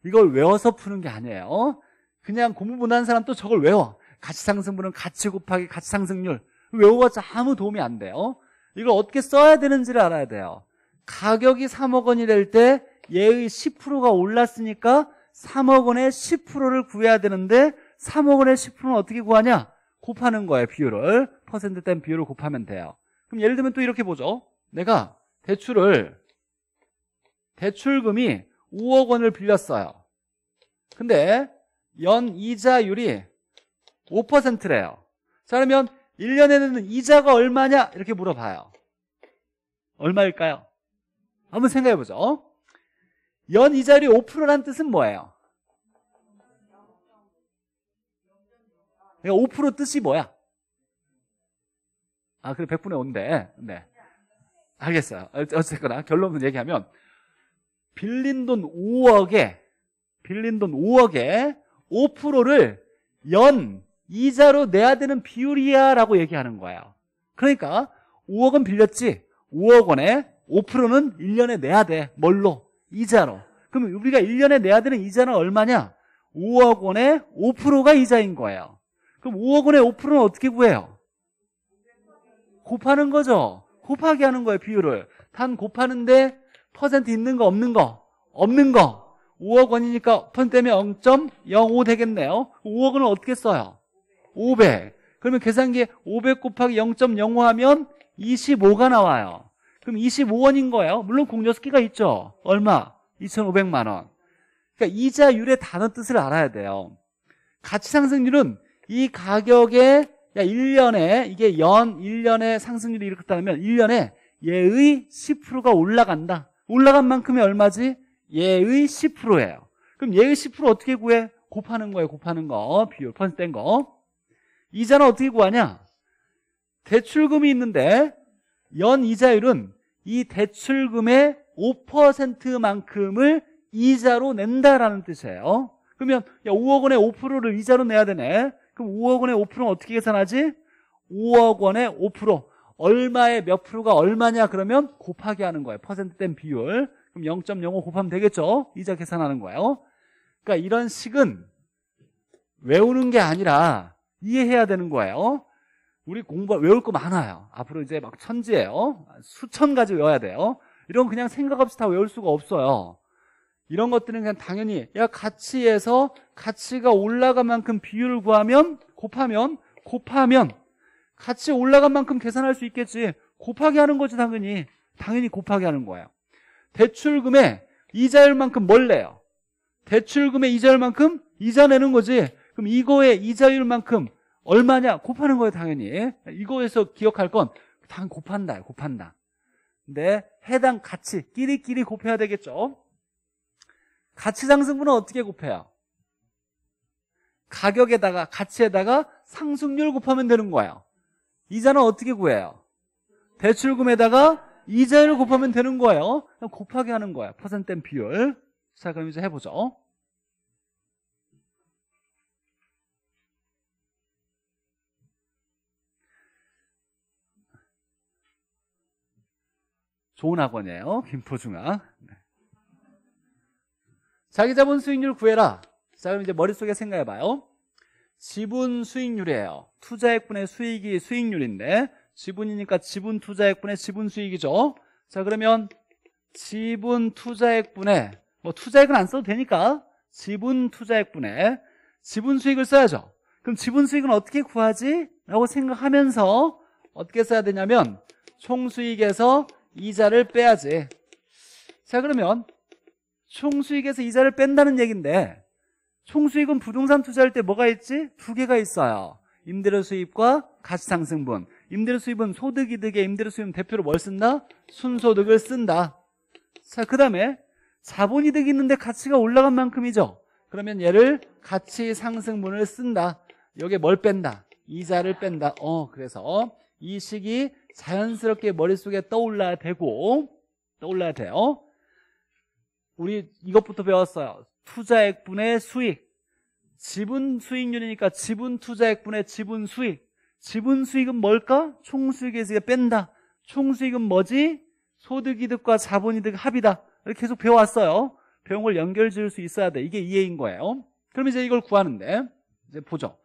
이걸 외워서 푸는 게 아니에요 어? 그냥 공부 못하는 사람 또 저걸 외워 가치 상승분은 가치 곱하기 가치 상승률 외워봤자 아무 도움이 안 돼요 이걸 어떻게 써야 되는지를 알아야 돼요 가격이 3억 원이 될 때 얘의 10%가 올랐으니까 3억 원의 10%를 구해야 되는데 3억 원의 10%는 어떻게 구하냐? 곱하는 거예요. 비율을. 퍼센트 땐 비율을 곱하면 돼요. 그럼 예를 들면 또 이렇게 보죠. 내가 대출을 대출금이 5억 원을 빌렸어요. 근데 연 이자율이 5%래요. 자, 그러면 1년에는 이자가 얼마냐? 이렇게 물어봐요. 얼마일까요? 한번 생각해보죠. 연 이자율이 5%란 뜻은 뭐예요? 그러니까 5% 뜻이 뭐야? 아, 그래, 100분의 5인데. 네. 알겠어요. 어, 어쨌거나 결론은 얘기하면 빌린 돈 5억에 빌린 돈 5억에 5%를 연 이자로 내야 되는 비율이야 라고 얘기하는 거예요. 그러니까 5억은 빌렸지. 5억 원에 5%는 1년에 내야 돼. 뭘로? 이자로. 그럼 우리가 1년에 내야 되는 이자는 얼마냐? 5억 원에 5%가 이자인 거예요. 그럼 5억 원의 5%는 어떻게 구해요? 곱하는 거죠. 곱하게 하는 거예요, 비율을. 단 곱하는데 퍼센트 있는 거 없는 거 없는 거 5억 원이니까 퍼센트 면0.05 되겠네요. 5억 원을 어떻게 써요? 500. 그러면 계산기에 500 곱하기 0.05 하면 25가 나와요. 그럼 25원인 거예요. 물론 공여수기가 있죠. 얼마? 2,500만 원. 그러니까 이자율의 단어 뜻을 알아야 돼요. 가치상승률은 이 가격에 야 1년에 이게 연 1년에 상승률이 이렇게 다면 1년에 얘의 10%가 올라간다. 올라간 만큼이 얼마지? 얘의 10%예요. 그럼 얘의 10% 어떻게 구해? 곱하는 거예요. 곱하는 거. 비율 퍼센트 뗀 거. 이자는 어떻게 구하냐? 대출금이 있는데 연 이자율은 이 대출금의 5%만큼을 이자로 낸다라는 뜻이에요. 그러면 야, 5억 원에 5%를 이자로 내야 되네. 그럼 5억 원의 5%는 어떻게 계산하지? 5억 원의 5%. 얼마의 몇 프로가 얼마냐 그러면 곱하기 하는 거예요. 퍼센트된 비율. 그럼 0.05 곱하면 되겠죠? 이자 계산하는 거예요. 그러니까 이런 식은 외우는 게 아니라 이해해야 되는 거예요. 우리 공부 외울 거 많아요. 앞으로 이제 막 천지예요. 수천 가지 외워야 돼요. 이런 그냥 생각 없이 다 외울 수가 없어요. 이런 것들은 그냥 당연히 야 가치에서 가치가 올라간 만큼 비율을 구하면 곱하면 곱하면 가치 올라간 만큼 계산할 수 있겠지 곱하게 하는 거지 당연히 당연히 곱하게 하는 거예요 대출금의 이자율만큼 뭘 내요 대출금의 이자율만큼 이자 내는 거지 그럼 이거의 이자율만큼 얼마냐 곱하는 거예요 당연히 이거에서 기억할 건당연히 곱한다 곱한다 근데 해당 가치 끼리끼리 곱해야 되겠죠 가치상승분은 어떻게 곱해요? 가격에다가 가치에다가 상승률 곱하면 되는 거예요 이자는 어떻게 구해요? 대출금에다가 이자율 곱하면 되는 거예요 곱하게 하는 거예요 퍼센트 비율 자 그럼 이제 해보죠 좋은 학원이에요 김포중앙 네. 자기자본 수익률 구해라 자 그럼 이제 머릿속에 생각해봐요 지분 수익률이에요 투자액분의 수익이 수익률인데 지분이니까 지분 투자액분의 지분 수익이죠 자 그러면 지분 투자액분의 뭐 투자액은 안 써도 되니까 지분 투자액분의 지분 수익을 써야죠 그럼 지분 수익은 어떻게 구하지? 라고 생각하면서 어떻게 써야 되냐면 총수익에서 이자를 빼야지 자 그러면 총수익에서 이자를 뺀다는 얘기인데 총수익은 부동산 투자할 때 뭐가 있지? 두 개가 있어요. 임대료 수입과 가치상승분. 임대료 수입은 소득이득에 임대료 수입은 대표로 뭘 쓴다? 순소득을 쓴다. 자, 그 다음에 자본이득이 있는데 가치가 올라간 만큼이죠. 그러면 얘를 가치상승분을 쓴다. 여기에 뭘 뺀다? 이자를 뺀다. 어, 그래서 이 식이 자연스럽게 머릿속에 떠올라야 되고 떠올라야 돼요. 우리 이것부터 배웠어요. 투자액분의 수익. 지분 수익률이니까 지분 투자액분의 지분 수익. 지분 수익은 뭘까? 총수익에서 뺀다. 총수익은 뭐지? 소득이득과 자본이득 합이다. 이렇게 계속 배워왔어요. 배운 걸 연결 지을 수 있어야 돼. 이게 이해인 거예요. 그럼 이제 이걸 구하는데 이제 보죠.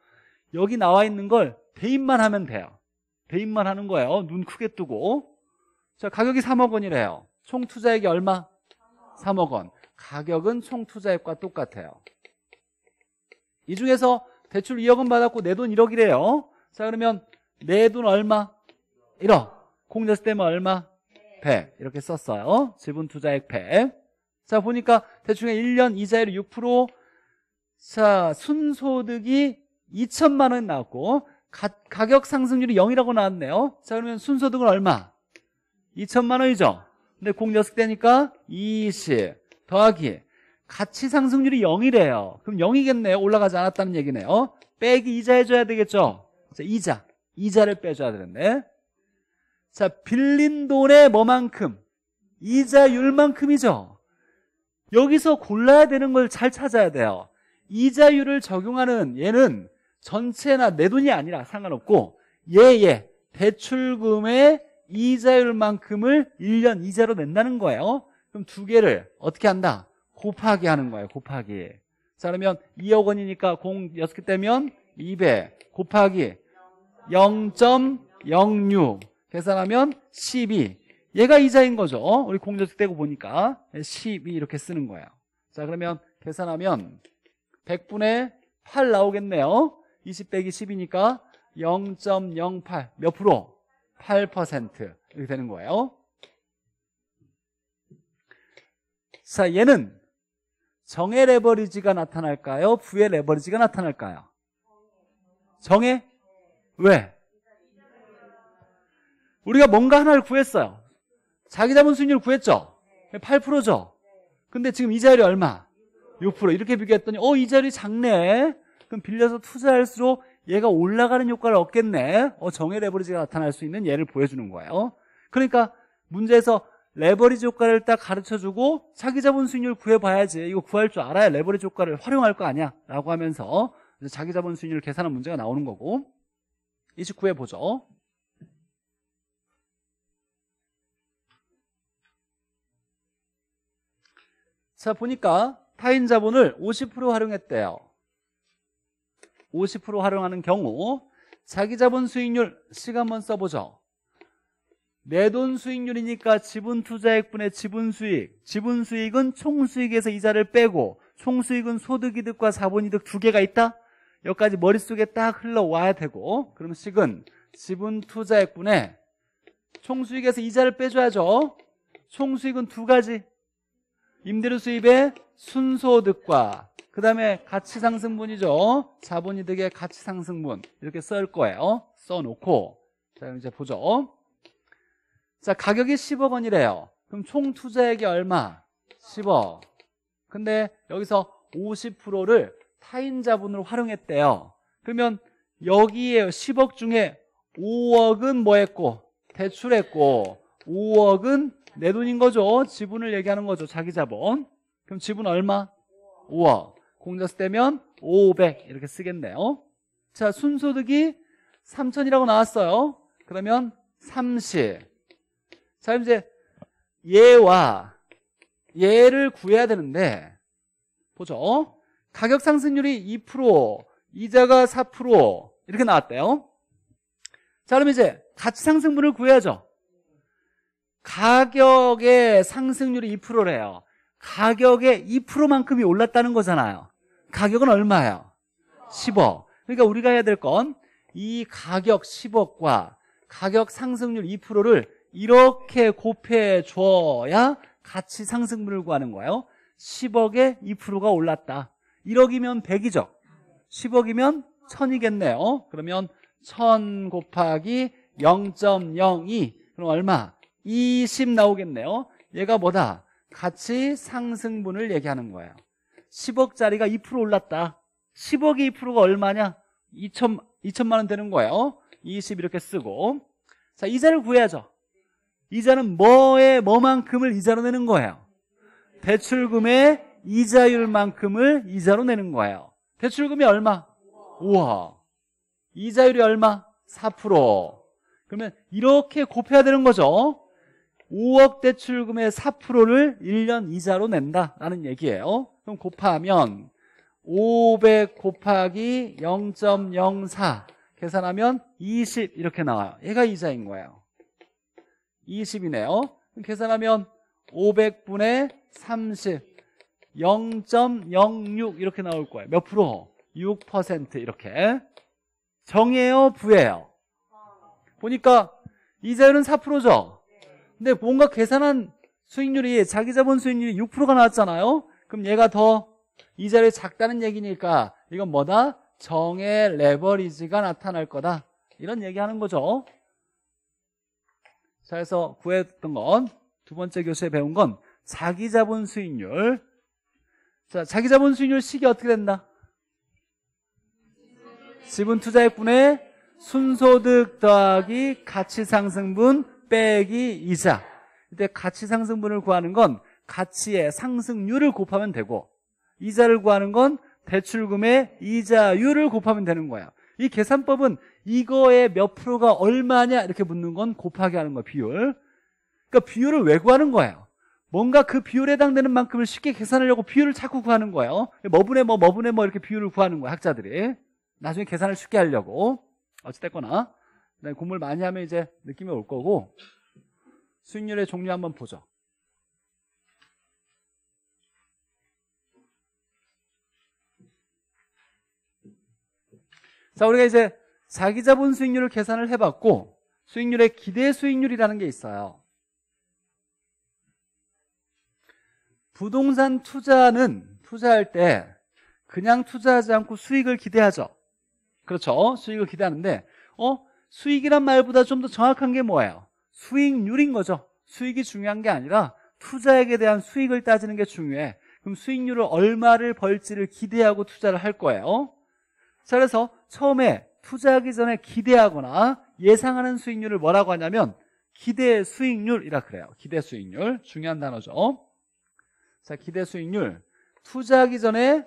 여기 나와 있는 걸 대입만 하면 돼요. 대입만 하는 거예요. 눈 크게 뜨고. 자, 가격이 3억 원이래요. 총 투자액이 얼마? 3억 원. 가격은 총 투자액과 똑같아요. 이 중에서 대출 2억 원 받았고 내 돈 1억이래요. 자 그러면 내 돈 얼마? 1억. 공제세 때면 얼마? 100. 이렇게 썼어요. 지분 투자액 100. 자 보니까 대충 1년 이자율 6%. 자 순소득이 2천만 원 나왔고 가, 가격 상승률이 0이라고 나왔네요. 자 그러면 순소득은 얼마? 2천만 원이죠. 근데 공 6개니까 20 더하기 가치 상승률이 0이래요. 그럼 0이겠네요. 올라가지 않았다는 얘기네요. 어? 빼기 이자 해줘야 되겠죠? 자, 이자. 이자를 빼줘야 되는데. 자, 빌린 돈의 뭐만큼? 이자율만큼이죠. 여기서 골라야 되는 걸 잘 찾아야 돼요. 이자율을 적용하는 얘는 전체나 내 돈이 아니라 상관없고 얘, 얘. 대출금의 이자율만큼을 1년 이자로 낸다는 거예요. 그럼 두 개를 어떻게 한다? 곱하기 하는 거예요. 곱하기. 자, 그러면 2억 원이니까 공 6개 떼면 2배 곱하기 0.06 계산하면 12. 얘가 이자인 거죠. 우리 공저식 떼고 보니까 12 이렇게 쓰는 거예요. 자, 그러면 계산하면 100분의 8 나오겠네요. 20 빼기 10이니까 0.08 몇 프로? 8% 이렇게 되는 거예요. 자, 얘는 정의 레버리지가 나타날까요? 부의 레버리지가 나타날까요? 정의? 왜? 우리가 뭔가 하나를 구했어요. 자기 자본 수익률 구했죠? 8%죠? 근데 지금 이자율이 얼마? 6% 이렇게 비교했더니 어 이자율이 작네. 그럼 빌려서 투자할수록 얘가 올라가는 효과를 얻겠네 어, 정의 레버리지가 나타날 수 있는 예를 보여주는 거예요 그러니까 문제에서 레버리지 효과를 딱 가르쳐주고 자기 자본 수익률 구해봐야지 이거 구할 줄 알아야 레버리지 효과를 활용할 거 아니야 라고 하면서 자기 자본 수익률 계산한 문제가 나오는 거고 29회 보죠 자 보니까 타인 자본을 50% 활용했대요 50% 활용하는 경우 자기자본 수익률 씩 한번 써보죠 내 돈 수익률이니까 지분 투자액분의 지분 수익 지분 수익은 총 수익에서 이자를 빼고 총 수익은 소득이득과 자본이득 두 개가 있다 여기까지 머릿속에 딱 흘러와야 되고 그럼 식은 지분 투자액분의 총수익에서 이자를 빼줘야죠 총수익은 두 가지 임대료 수입의 순소득과 그 다음에 가치상승분이죠. 자본이득의 가치상승분 이렇게 쓸 거예요. 써놓고 자 이제 보죠. 자 가격이 10억 원이래요. 그럼 총 투자액이 얼마? 10억. 근데 여기서 50%를 타인 자본으로 활용했대요. 그러면 여기에 10억 중에 5억은 뭐 했고? 대출했고 5억은 내 돈인 거죠. 지분을 얘기하는 거죠. 자기 자본. 그럼 지분 얼마? 5억. 공자수 떼면 500 이렇게 쓰겠네요. 자, 순소득이 3천이라고 나왔어요. 그러면 30. 자, 이제 얘와 얘를 구해야 되는데 보죠. 가격 상승률이 2%, 이자가 4% 이렇게 나왔대요. 자, 그럼 이제 가치 상승분을 구해야죠. 가격의 상승률이 2%래요. 가격의 2%만큼이 올랐다는 거잖아요. 가격은 얼마예요? 10억. 그러니까 우리가 해야 될 건 이 가격 10억과 가격 상승률 2%를 이렇게 곱해 줘야 같이 상승률을 구하는 거예요. 10억에 2%가 올랐다. 1억이면 100이죠. 10억이면 1000이겠네요. 그러면 1000 곱하기 0.02 그럼 얼마? 20 나오겠네요. 얘가 뭐다? 같이 상승분을 얘기하는 거예요. 10억짜리가 2% 올랐다. 10억이 2%가 얼마냐? 2천, 2천만 원 되는 거예요. 20 이렇게 쓰고. 자, 이자를 구해야죠. 이자는 뭐에 뭐만큼을 이자로 내는 거예요. 대출금의 이자율만큼을 이자로 내는 거예요. 대출금이 얼마? 우와. 이자율이 얼마? 4%. 그러면 이렇게 곱해야 되는 거죠. 5억 대출금의 4%를 1년 이자로 낸다라는 얘기예요. 그럼 곱하면 500 곱하기 0.04 계산하면 20 이렇게 나와요. 얘가 이자인 거예요. 20이네요. 그럼 계산하면 500분의 30 0.06 이렇게 나올 거예요. 몇 프로? 6% 이렇게. 정해요, 부예요. 보니까 이자율은 4%죠. 근데 뭔가 계산한 수익률이 자기 자본 수익률이 6%가 나왔잖아요. 그럼 얘가 더 이자율이 작다는 얘기니까 이건 뭐다? 정의 레버리지가 나타날 거다. 이런 얘기하는 거죠. 자, 그래서 구했던 건 두 번째 교수에 배운 건 자기 자본 수익률. 자, 자기 자본 수익률 식이 어떻게 된다? 지분 투자액분의 순소득 더하기 가치 상승분 빼기 이자. 이때 가치 상승분을 구하는 건 가치의 상승률을 곱하면 되고 이자를 구하는 건 대출금의 이자율을 곱하면 되는 거예요이 계산법은 이거의 몇 프로가 얼마냐 이렇게 묻는 건 곱하게 하는 거예요 비율. 그러니까 비율을 왜 구하는 거예요? 뭔가 그 비율에 해당되는 만큼을 쉽게 계산하려고 비율을 자꾸 구하는 거예요. 머분의 뭐, 머분의뭐 이렇게 비율을 구하는 거예요 학자들이. 나중에 계산을 쉽게 하려고. 어찌됐거나. 그다음에 공부를 많이 하면 이제 느낌이 올 거고 수익률의 종류 한번 보죠. 자, 우리가 이제 자기 자본 수익률을 계산을 해봤고 수익률의 기대 수익률이라는 게 있어요. 부동산 투자는 투자할 때 그냥 투자하지 않고 수익을 기대하죠. 그렇죠. 수익을 기대하는데 어? 수익이란 말보다 좀 더 정확한 게 뭐예요? 수익률인 거죠. 수익이 중요한 게 아니라 투자액에 대한 수익을 따지는 게 중요해. 그럼 수익률을 얼마를 벌지를 기대하고 투자를 할 거예요. 자, 그래서 처음에 투자하기 전에 기대하거나 예상하는 수익률을 뭐라고 하냐면 기대 수익률이라 그래요. 기대 수익률. 중요한 단어죠. 자, 기대 수익률. 투자하기 전에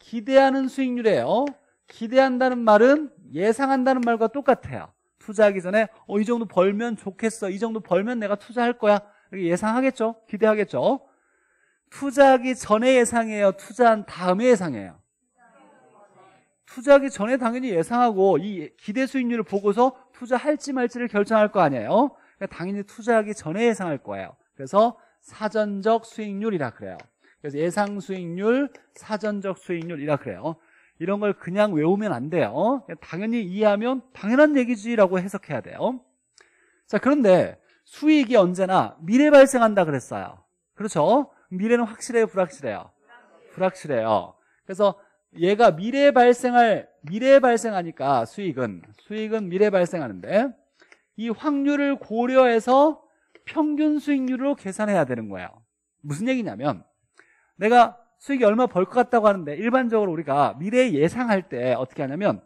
기대하는 수익률이에요. 기대한다는 말은 예상한다는 말과 똑같아요. 투자하기 전에 어, 이 정도 벌면 좋겠어. 이 정도 벌면 내가 투자할 거야. 이렇게 예상하겠죠? 기대하겠죠? 투자하기 전에 예상해요? 투자한 다음에 예상해요? 투자하기 전에 당연히 예상하고 이 기대 수익률을 보고서 투자할지 말지를 결정할 거 아니에요? 그러니까 당연히 투자하기 전에 예상할 거예요. 그래서 사전적 수익률이라 그래요. 그래서 예상 수익률, 사전적 수익률이라 그래요. 이런 걸 그냥 외우면 안 돼요. 어? 당연히 이해하면 당연한 얘기지라고 해석해야 돼요. 자, 그런데 수익이 언제나 미래 발생한다 그랬어요. 그렇죠? 미래는 확실해요, 불확실해요? 불확실해요. 그래서 얘가 미래에 발생할 미래에 발생하니까 수익은 수익은 미래에 발생하는데 이 확률을 고려해서 평균 수익률로 계산해야 되는 거예요. 무슨 얘기냐면 내가 수익이 얼마 벌 것 같다고 하는데 일반적으로 우리가 미래 예상할 때 어떻게 하냐면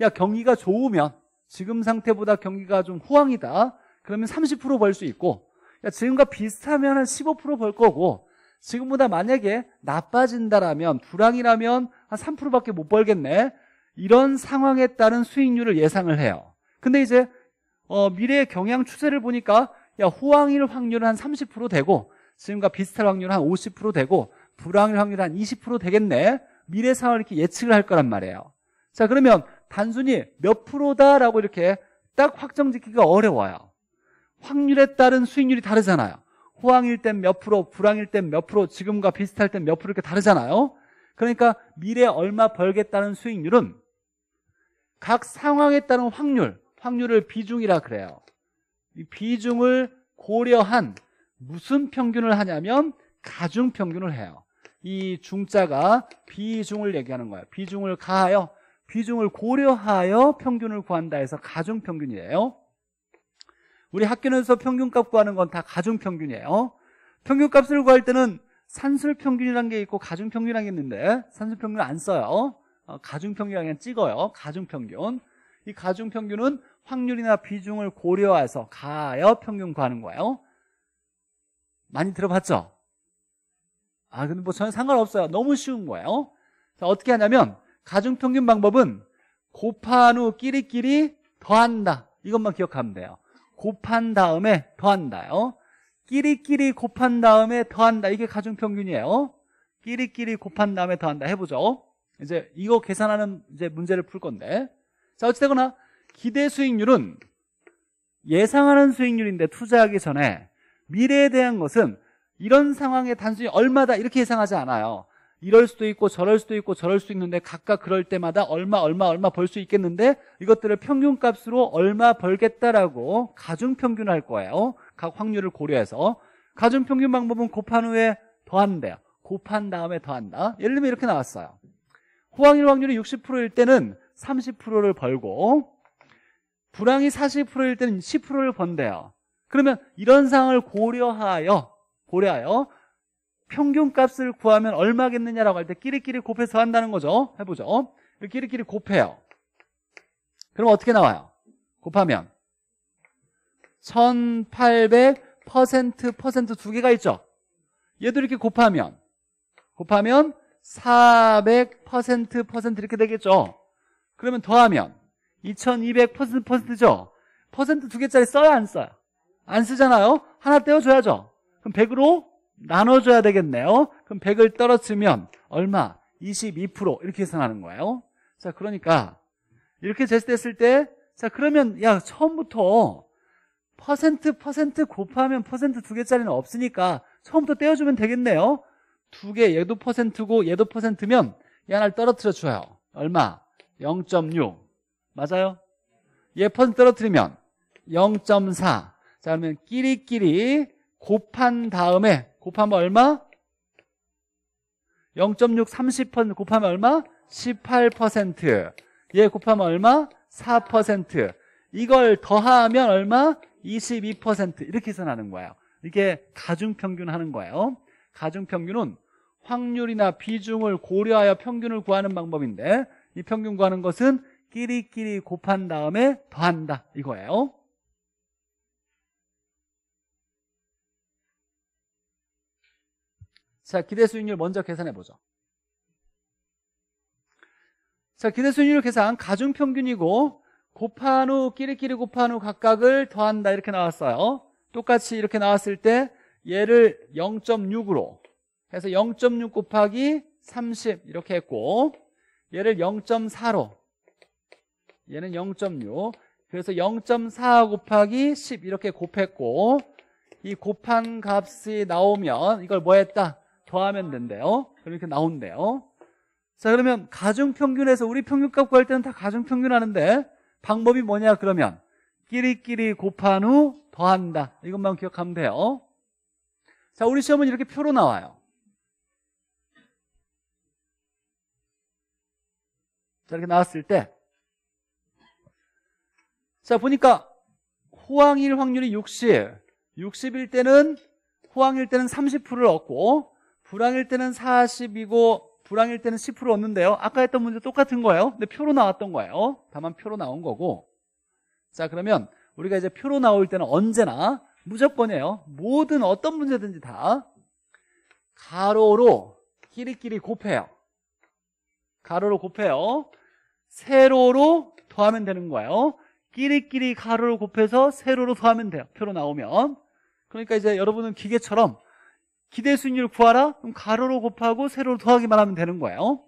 야 경기가 좋으면 지금 상태보다 경기가 좀 후황이다 그러면 30%벌 수 있고 야 지금과 비슷하면 한 15%벌 거고 지금보다 만약에 나빠진다라면 불황이라면 한 3%밖에 못 벌겠네 이런 상황에 따른 수익률을 예상을 해요 근데 이제 어, 미래의 경향 추세를 보니까 야 호황일 확률은 한 30% 되고 지금과 비슷할 확률은 한 50% 되고 불황일 확률 한 20% 되겠네. 미래 상황을 이렇게 예측을 할 거란 말이에요. 자, 그러면 단순히 몇 프로다라고 이렇게 딱 확정 짓기가 어려워요. 확률에 따른 수익률이 다르잖아요. 호황일 땐 몇 프로, 불황일 땐 몇 프로, 지금과 비슷할 땐 몇 프로 이렇게 다르잖아요. 그러니까 미래 얼마 벌겠다는 수익률은 각 상황에 따른 확률, 확률을 비중이라 그래요. 비중을 고려한 무슨 평균을 하냐면 가중 평균을 해요. 이 중자가 비중을 얘기하는 거예요. 비중을 가하여 비중을 고려하여 평균을 구한다 해서 가중평균이에요. 우리 학교에서 평균값 구하는 건 다 가중평균이에요. 평균값을 구할 때는 산술평균이라는 게 있고 가중평균이라는 게 있는데 산술평균 안 써요. 어, 가중평균 그냥 찍어요. 가중평균. 이 가중평균은 확률이나 비중을 고려해서 가하여 평균 구하는 거예요. 많이 들어봤죠? 아, 근데 뭐 전혀 상관없어요. 너무 쉬운 거예요. 자, 어떻게 하냐면 가중평균 방법은 곱한 후 끼리끼리 더한다. 이것만 기억하면 돼요. 곱한 다음에 더한다요. 끼리끼리 곱한 다음에 더한다. 이게 가중평균이에요. 끼리끼리 곱한 다음에 더한다. 해보죠. 이제 이거 계산하는 이제 문제를 풀 건데. 자, 어찌되거나 기대 수익률은 예상하는 수익률인데 투자하기 전에 미래에 대한 것은 이런 상황에 단순히 얼마다 이렇게 예상하지 않아요. 이럴 수도 있고 저럴 수도 있고 저럴 수도 있는데 각각 그럴 때마다 얼마 얼마 얼마 벌 수 있겠는데 이것들을 평균값으로 얼마 벌겠다라고 가중평균할 거예요. 각 확률을 고려해서 가중평균 방법은 곱한 후에 더한대요. 곱한 다음에 더한다. 예를 들면 이렇게 나왔어요. 호황일 확률이 60%일 때는 30%를 벌고 불황이 40%일 때는 10%를 번대요. 그러면 이런 상황을 고려하여 고려하여 평균값을 구하면 얼마겠느냐라고 할 때 끼리끼리 곱해서 한다는 거죠. 해보죠. 끼리끼리 곱해요. 그럼 어떻게 나와요? 곱하면 1800두 개가 있죠. 얘도 이렇게 곱하면 곱하면 400 이렇게 되겠죠. 그러면 더하면 2200죠 퍼센트 두 개짜리 써야 안 써요? 안 쓰잖아요. 하나 떼어줘야죠. 그럼 100으로 나눠줘야 되겠네요. 그럼 100을 떨어뜨리면 얼마? 22% 이렇게 계산하는 거예요. 자, 그러니까 이렇게 제시됐을 때 자, 그러면 야, 처음부터 퍼센트 퍼센트 곱하면 퍼센트 두 개짜리는 없으니까 처음부터 떼어주면 되겠네요. 두 개 얘도 퍼센트고 얘도 퍼센트면 얘 하나를 떨어뜨려 줘요. 얼마? 0.6 맞아요? 얘 퍼센트 떨어뜨리면 0.4자 그러면 끼리끼리 곱한 다음에 곱하면 얼마? 0.6 30% 곱하면 얼마? 18%얘 곱하면 얼마? 4% 이걸 더하면 얼마? 22% 이렇게 계산하는 거예요 이게 가중평균 하는 거예요 가중평균은 확률이나 비중을 고려하여 평균을 구하는 방법인데 이 평균 구하는 것은 끼리끼리 곱한 다음에 더한다 이거예요 자, 기대 수익률 먼저 계산해 보죠. 자, 기대 수익률 계산 가중 평균이고 곱한 후 끼리끼리 곱한 후 각각을 더한다 이렇게 나왔어요. 똑같이 이렇게 나왔을 때 얘를 0.6으로 해서 0.6 곱하기 30 이렇게 했고 얘를 0.4로 얘는 0.6 그래서 0.4 곱하기 10 이렇게 곱했고 이 곱한 값이 나오면 이걸 뭐 했다? 더하면 된대요. 이렇게 나온대요. 자, 그러면 가중평균에서 우리 평균값 구할 때는 다 가중평균 하는데 방법이 뭐냐 그러면 끼리끼리 곱한 후 더한다. 이것만 기억하면 돼요. 자, 우리 시험은 이렇게 표로 나와요. 자, 이렇게 나왔을 때 자, 보니까 호황일 확률이 60, 60일 때는 호황일 때는 30%를 얻고 불황일 때는 40이고 불황일 때는 10% 얻는데요. 아까 했던 문제 똑같은 거예요. 근데 표로 나왔던 거예요. 다만 표로 나온 거고. 자, 그러면 우리가 이제 표로 나올 때는 언제나 무조건이에요. 모든 어떤 문제든지 다 가로로 끼리끼리 곱해요. 가로로 곱해요. 세로로 더하면 되는 거예요. 끼리끼리 가로로 곱해서 세로로 더하면 돼요. 표로 나오면. 그러니까 이제 여러분은 기계처럼 기대 수익률 구하라? 그럼 가로로 곱하고 세로로 더하기만 하면 되는 거예요.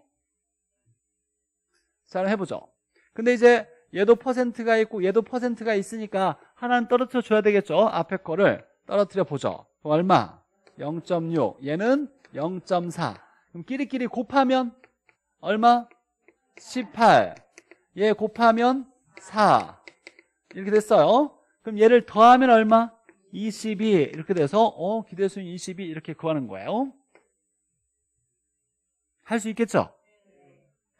잘 해보죠. 근데 이제 얘도 퍼센트가 있고 얘도 퍼센트가 있으니까 하나는 떨어뜨려 줘야 되겠죠. 앞에 거를 떨어뜨려 보죠. 그럼 얼마? 0.6 얘는 0.4 그럼 끼리끼리 곱하면 얼마? 18얘 곱하면 4 이렇게 됐어요. 그럼 얘를 더하면 얼마? 22 이렇게 돼서 어 기대수는 22 이렇게 구하는 거예요 할 수 있겠죠?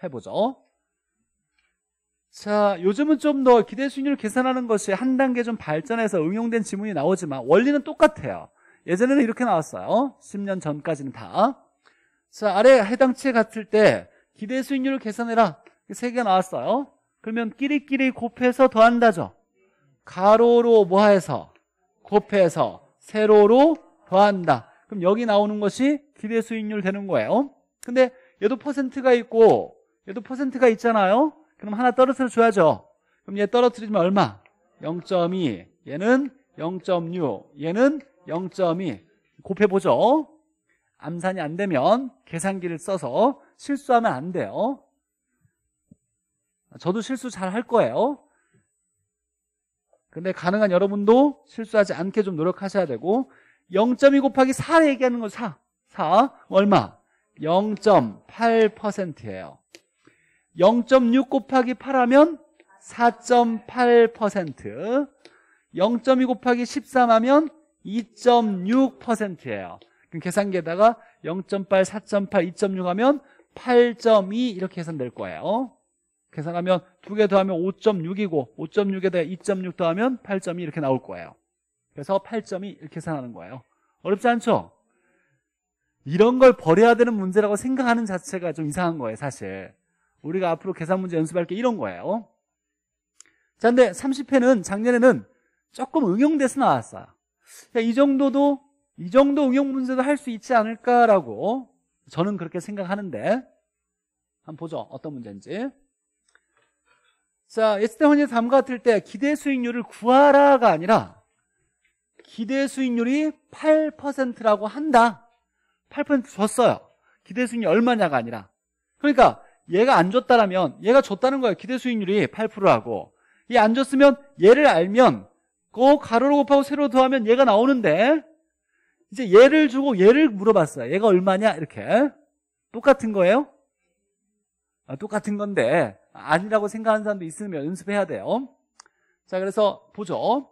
해보죠 자 요즘은 좀 더 기대수익률 계산하는 것이 한 단계 좀 발전해서 응용된 지문이 나오지만 원리는 똑같아요 예전에는 이렇게 나왔어요 10년 전까지는 다자 아래 해당치에 갔을 때 기대수익률을 계산해라 세 개가 나왔어요 그러면 끼리끼리 곱해서 더한다죠 가로로 뭐해서 곱해서 세로로 더한다. 그럼 여기 나오는 것이 기대 수익률 되는 거예요. 근데 얘도 퍼센트가 있고 얘도 퍼센트가 있잖아요. 그럼 하나 떨어뜨려 줘야죠. 그럼 얘 떨어뜨리면 얼마? 0.2 얘는 0.6 얘는 0.2 곱해보죠. 암산이 안 되면 계산기를 써서 실수하면 안 돼요. 저도 실수 잘 할 거예요. 근데 가능한 여러분도 실수하지 않게 좀 노력하셔야 되고 0.2 곱하기 4 얘기하는 건 4. 4 얼마? 0.8%예요. 0.6 곱하기 8하면 4.8%. 0.2 곱하기 13하면 2.6%예요. 그럼 계산기에다가 0.8, 4.8, 2.6 하면 8.2 이렇게 계산될 거예요. 계산하면 2개 더하면 5.6이고 5.6에다 2.6 더하면 8.2 이렇게 나올 거예요 그래서 8.2 이렇게 계산하는 거예요 어렵지 않죠? 이런 걸 버려야 되는 문제라고 생각하는 자체가 좀 이상한 거예요 사실 우리가 앞으로 계산 문제 연습할 게 이런 거예요 자 근데 30회는 작년에는 조금 응용돼서 나왔어요 그러니까 이 정도도 이 정도 응용 문제도 할 수 있지 않을까라고 저는 그렇게 생각하는데 한번 보죠 어떤 문제인지 자, S대원의 3 같을 때 기대 수익률을 구하라가 아니라 기대 수익률이 8%라고 한다. 8% 줬어요. 기대 수익률이 얼마냐가 아니라. 그러니까 얘가 안 줬다라면 얘가 줬다는 거예요. 기대 수익률이 8%라고. 이 안 줬으면 얘를 알면 그 가로로 곱하고 세로 더하면 얘가 나오는데 이제 얘를 주고 얘를 물어봤어요. 얘가 얼마냐? 이렇게. 똑같은 거예요? 아, 똑같은 건데 아니라고 생각하는 사람도 있으면 연습해야 돼요. 자, 그래서 보죠.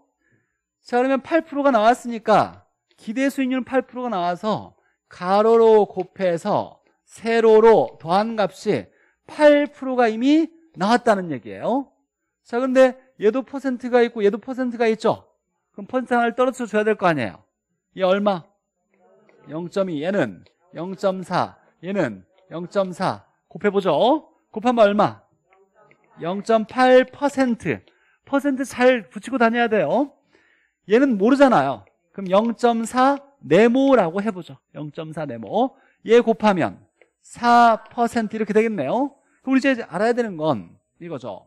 자, 그러면 8%가 나왔으니까 기대 수익률 8%가 나와서 가로로 곱해서 세로로 더한 값이 8%가 이미 나왔다는 얘기예요. 자, 근데 얘도 퍼센트가 있고 얘도 퍼센트가 있죠. 그럼 퍼센트 하나를 떨어뜨려 줘야 될 거 아니에요. 얘 얼마? 0.2 얘는 0.4 얘는 0.4 곱해보죠 곱하면 얼마? 0.8% 퍼센트 잘 붙이고 다녀야 돼요. 얘는 모르잖아요. 그럼 0.4 네모라고 해보죠. 0.4 네모. 얘 곱하면 4% 이렇게 되겠네요. 그럼 이제 알아야 되는 건 이거죠.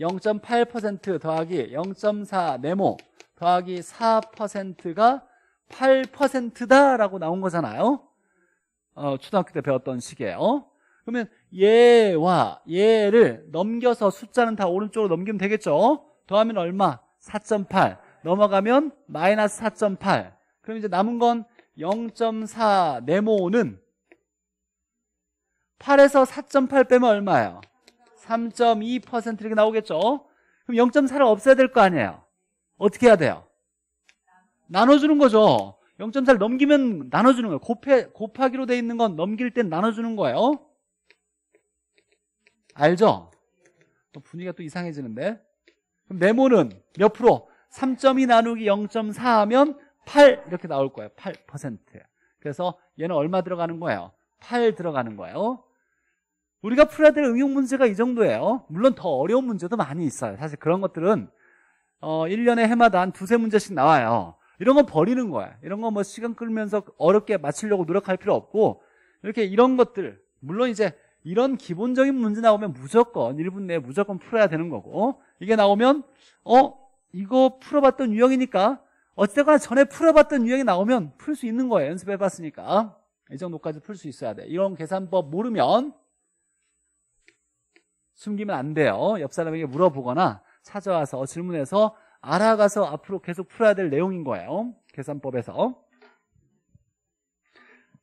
0.8% 더하기 0.4 네모 더하기 4%가 8%다라고 나온 거잖아요. 어, 초등학교 때 배웠던 식이에요. 그러면 예와예를 넘겨서 숫자는 다 오른쪽으로 넘기면 되겠죠 더하면 얼마? 4.8 넘어가면 마이너스 4.8 그럼 이제 남은 건 0.4 네모는 8에서 4.8 빼면 얼마예요? 3.2% 이렇게 나오겠죠 그럼 0.4를 없애야 될 거 아니에요 어떻게 해야 돼요? 나눠주는 거죠 0.4를 넘기면 나눠주는 거예요 곱해, 곱하기로 돼 있는 건 넘길 땐 나눠주는 거예요 알죠? 또 분위기가 또 이상해지는데 그럼 네모는 몇 프로? 3.2 나누기 0.4 하면 8 이렇게 나올 거예요 8% 그래서 얘는 얼마 들어가는 거예요? 8 들어가는 거예요 우리가 풀어야 될 응용 문제가 이 정도예요 물론 더 어려운 문제도 많이 있어요 사실 그런 것들은 어, 1년에 해마다 한 두세 문제씩 나와요 이런 건 버리는 거예요 이런 건 뭐 시간 끌면서 어렵게 맞추려고 노력할 필요 없고 이렇게 이런 것들 물론 이제 이런 기본적인 문제 나오면 무조건 1분 내에 무조건 풀어야 되는 거고 이게 나오면 어 이거 풀어봤던 유형이니까 어쨌거나 전에 풀어봤던 유형이 나오면 풀 수 있는 거예요 연습해봤으니까 이 정도까지 풀 수 있어야 돼 이런 계산법 모르면 숨기면 안 돼요 옆 사람에게 물어보거나 찾아와서 질문해서 알아가서 앞으로 계속 풀어야 될 내용인 거예요 계산법에서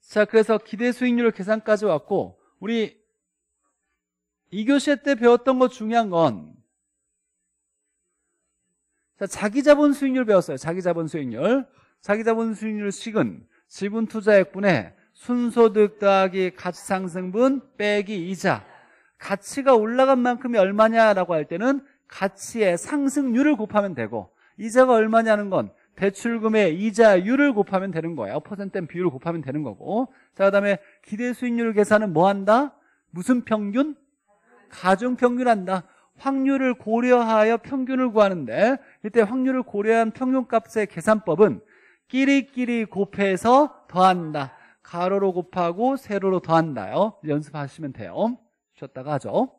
자 그래서 기대 수익률 계산까지 왔고 우리 2교시 때 배웠던 거 중요한 건 자기 자 자본 수익률 배웠어요. 자기 자본 수익률. 자기 자본 수익률 식은 지분 투자액분에 순소득 더하기 가치 상승분 빼기 이자. 가치가 올라간 만큼이 얼마냐라고 할 때는 가치의 상승률을 곱하면 되고 이자가 얼마냐는 건 대출금의 이자율을 곱하면 되는 거예요. 퍼센트 비율을 곱하면 되는 거고. 자, 그다음에 기대 수익률 계산은 뭐 한다? 무슨 평균? 가중 평균한다. 확률을 고려하여 평균을 구하는데 이때 확률을 고려한 평균값의 계산법은 끼리끼리 곱해서 더한다. 가로로 곱하고 세로로 더한다요. 연습하시면 돼요. 쉬었다가 하죠.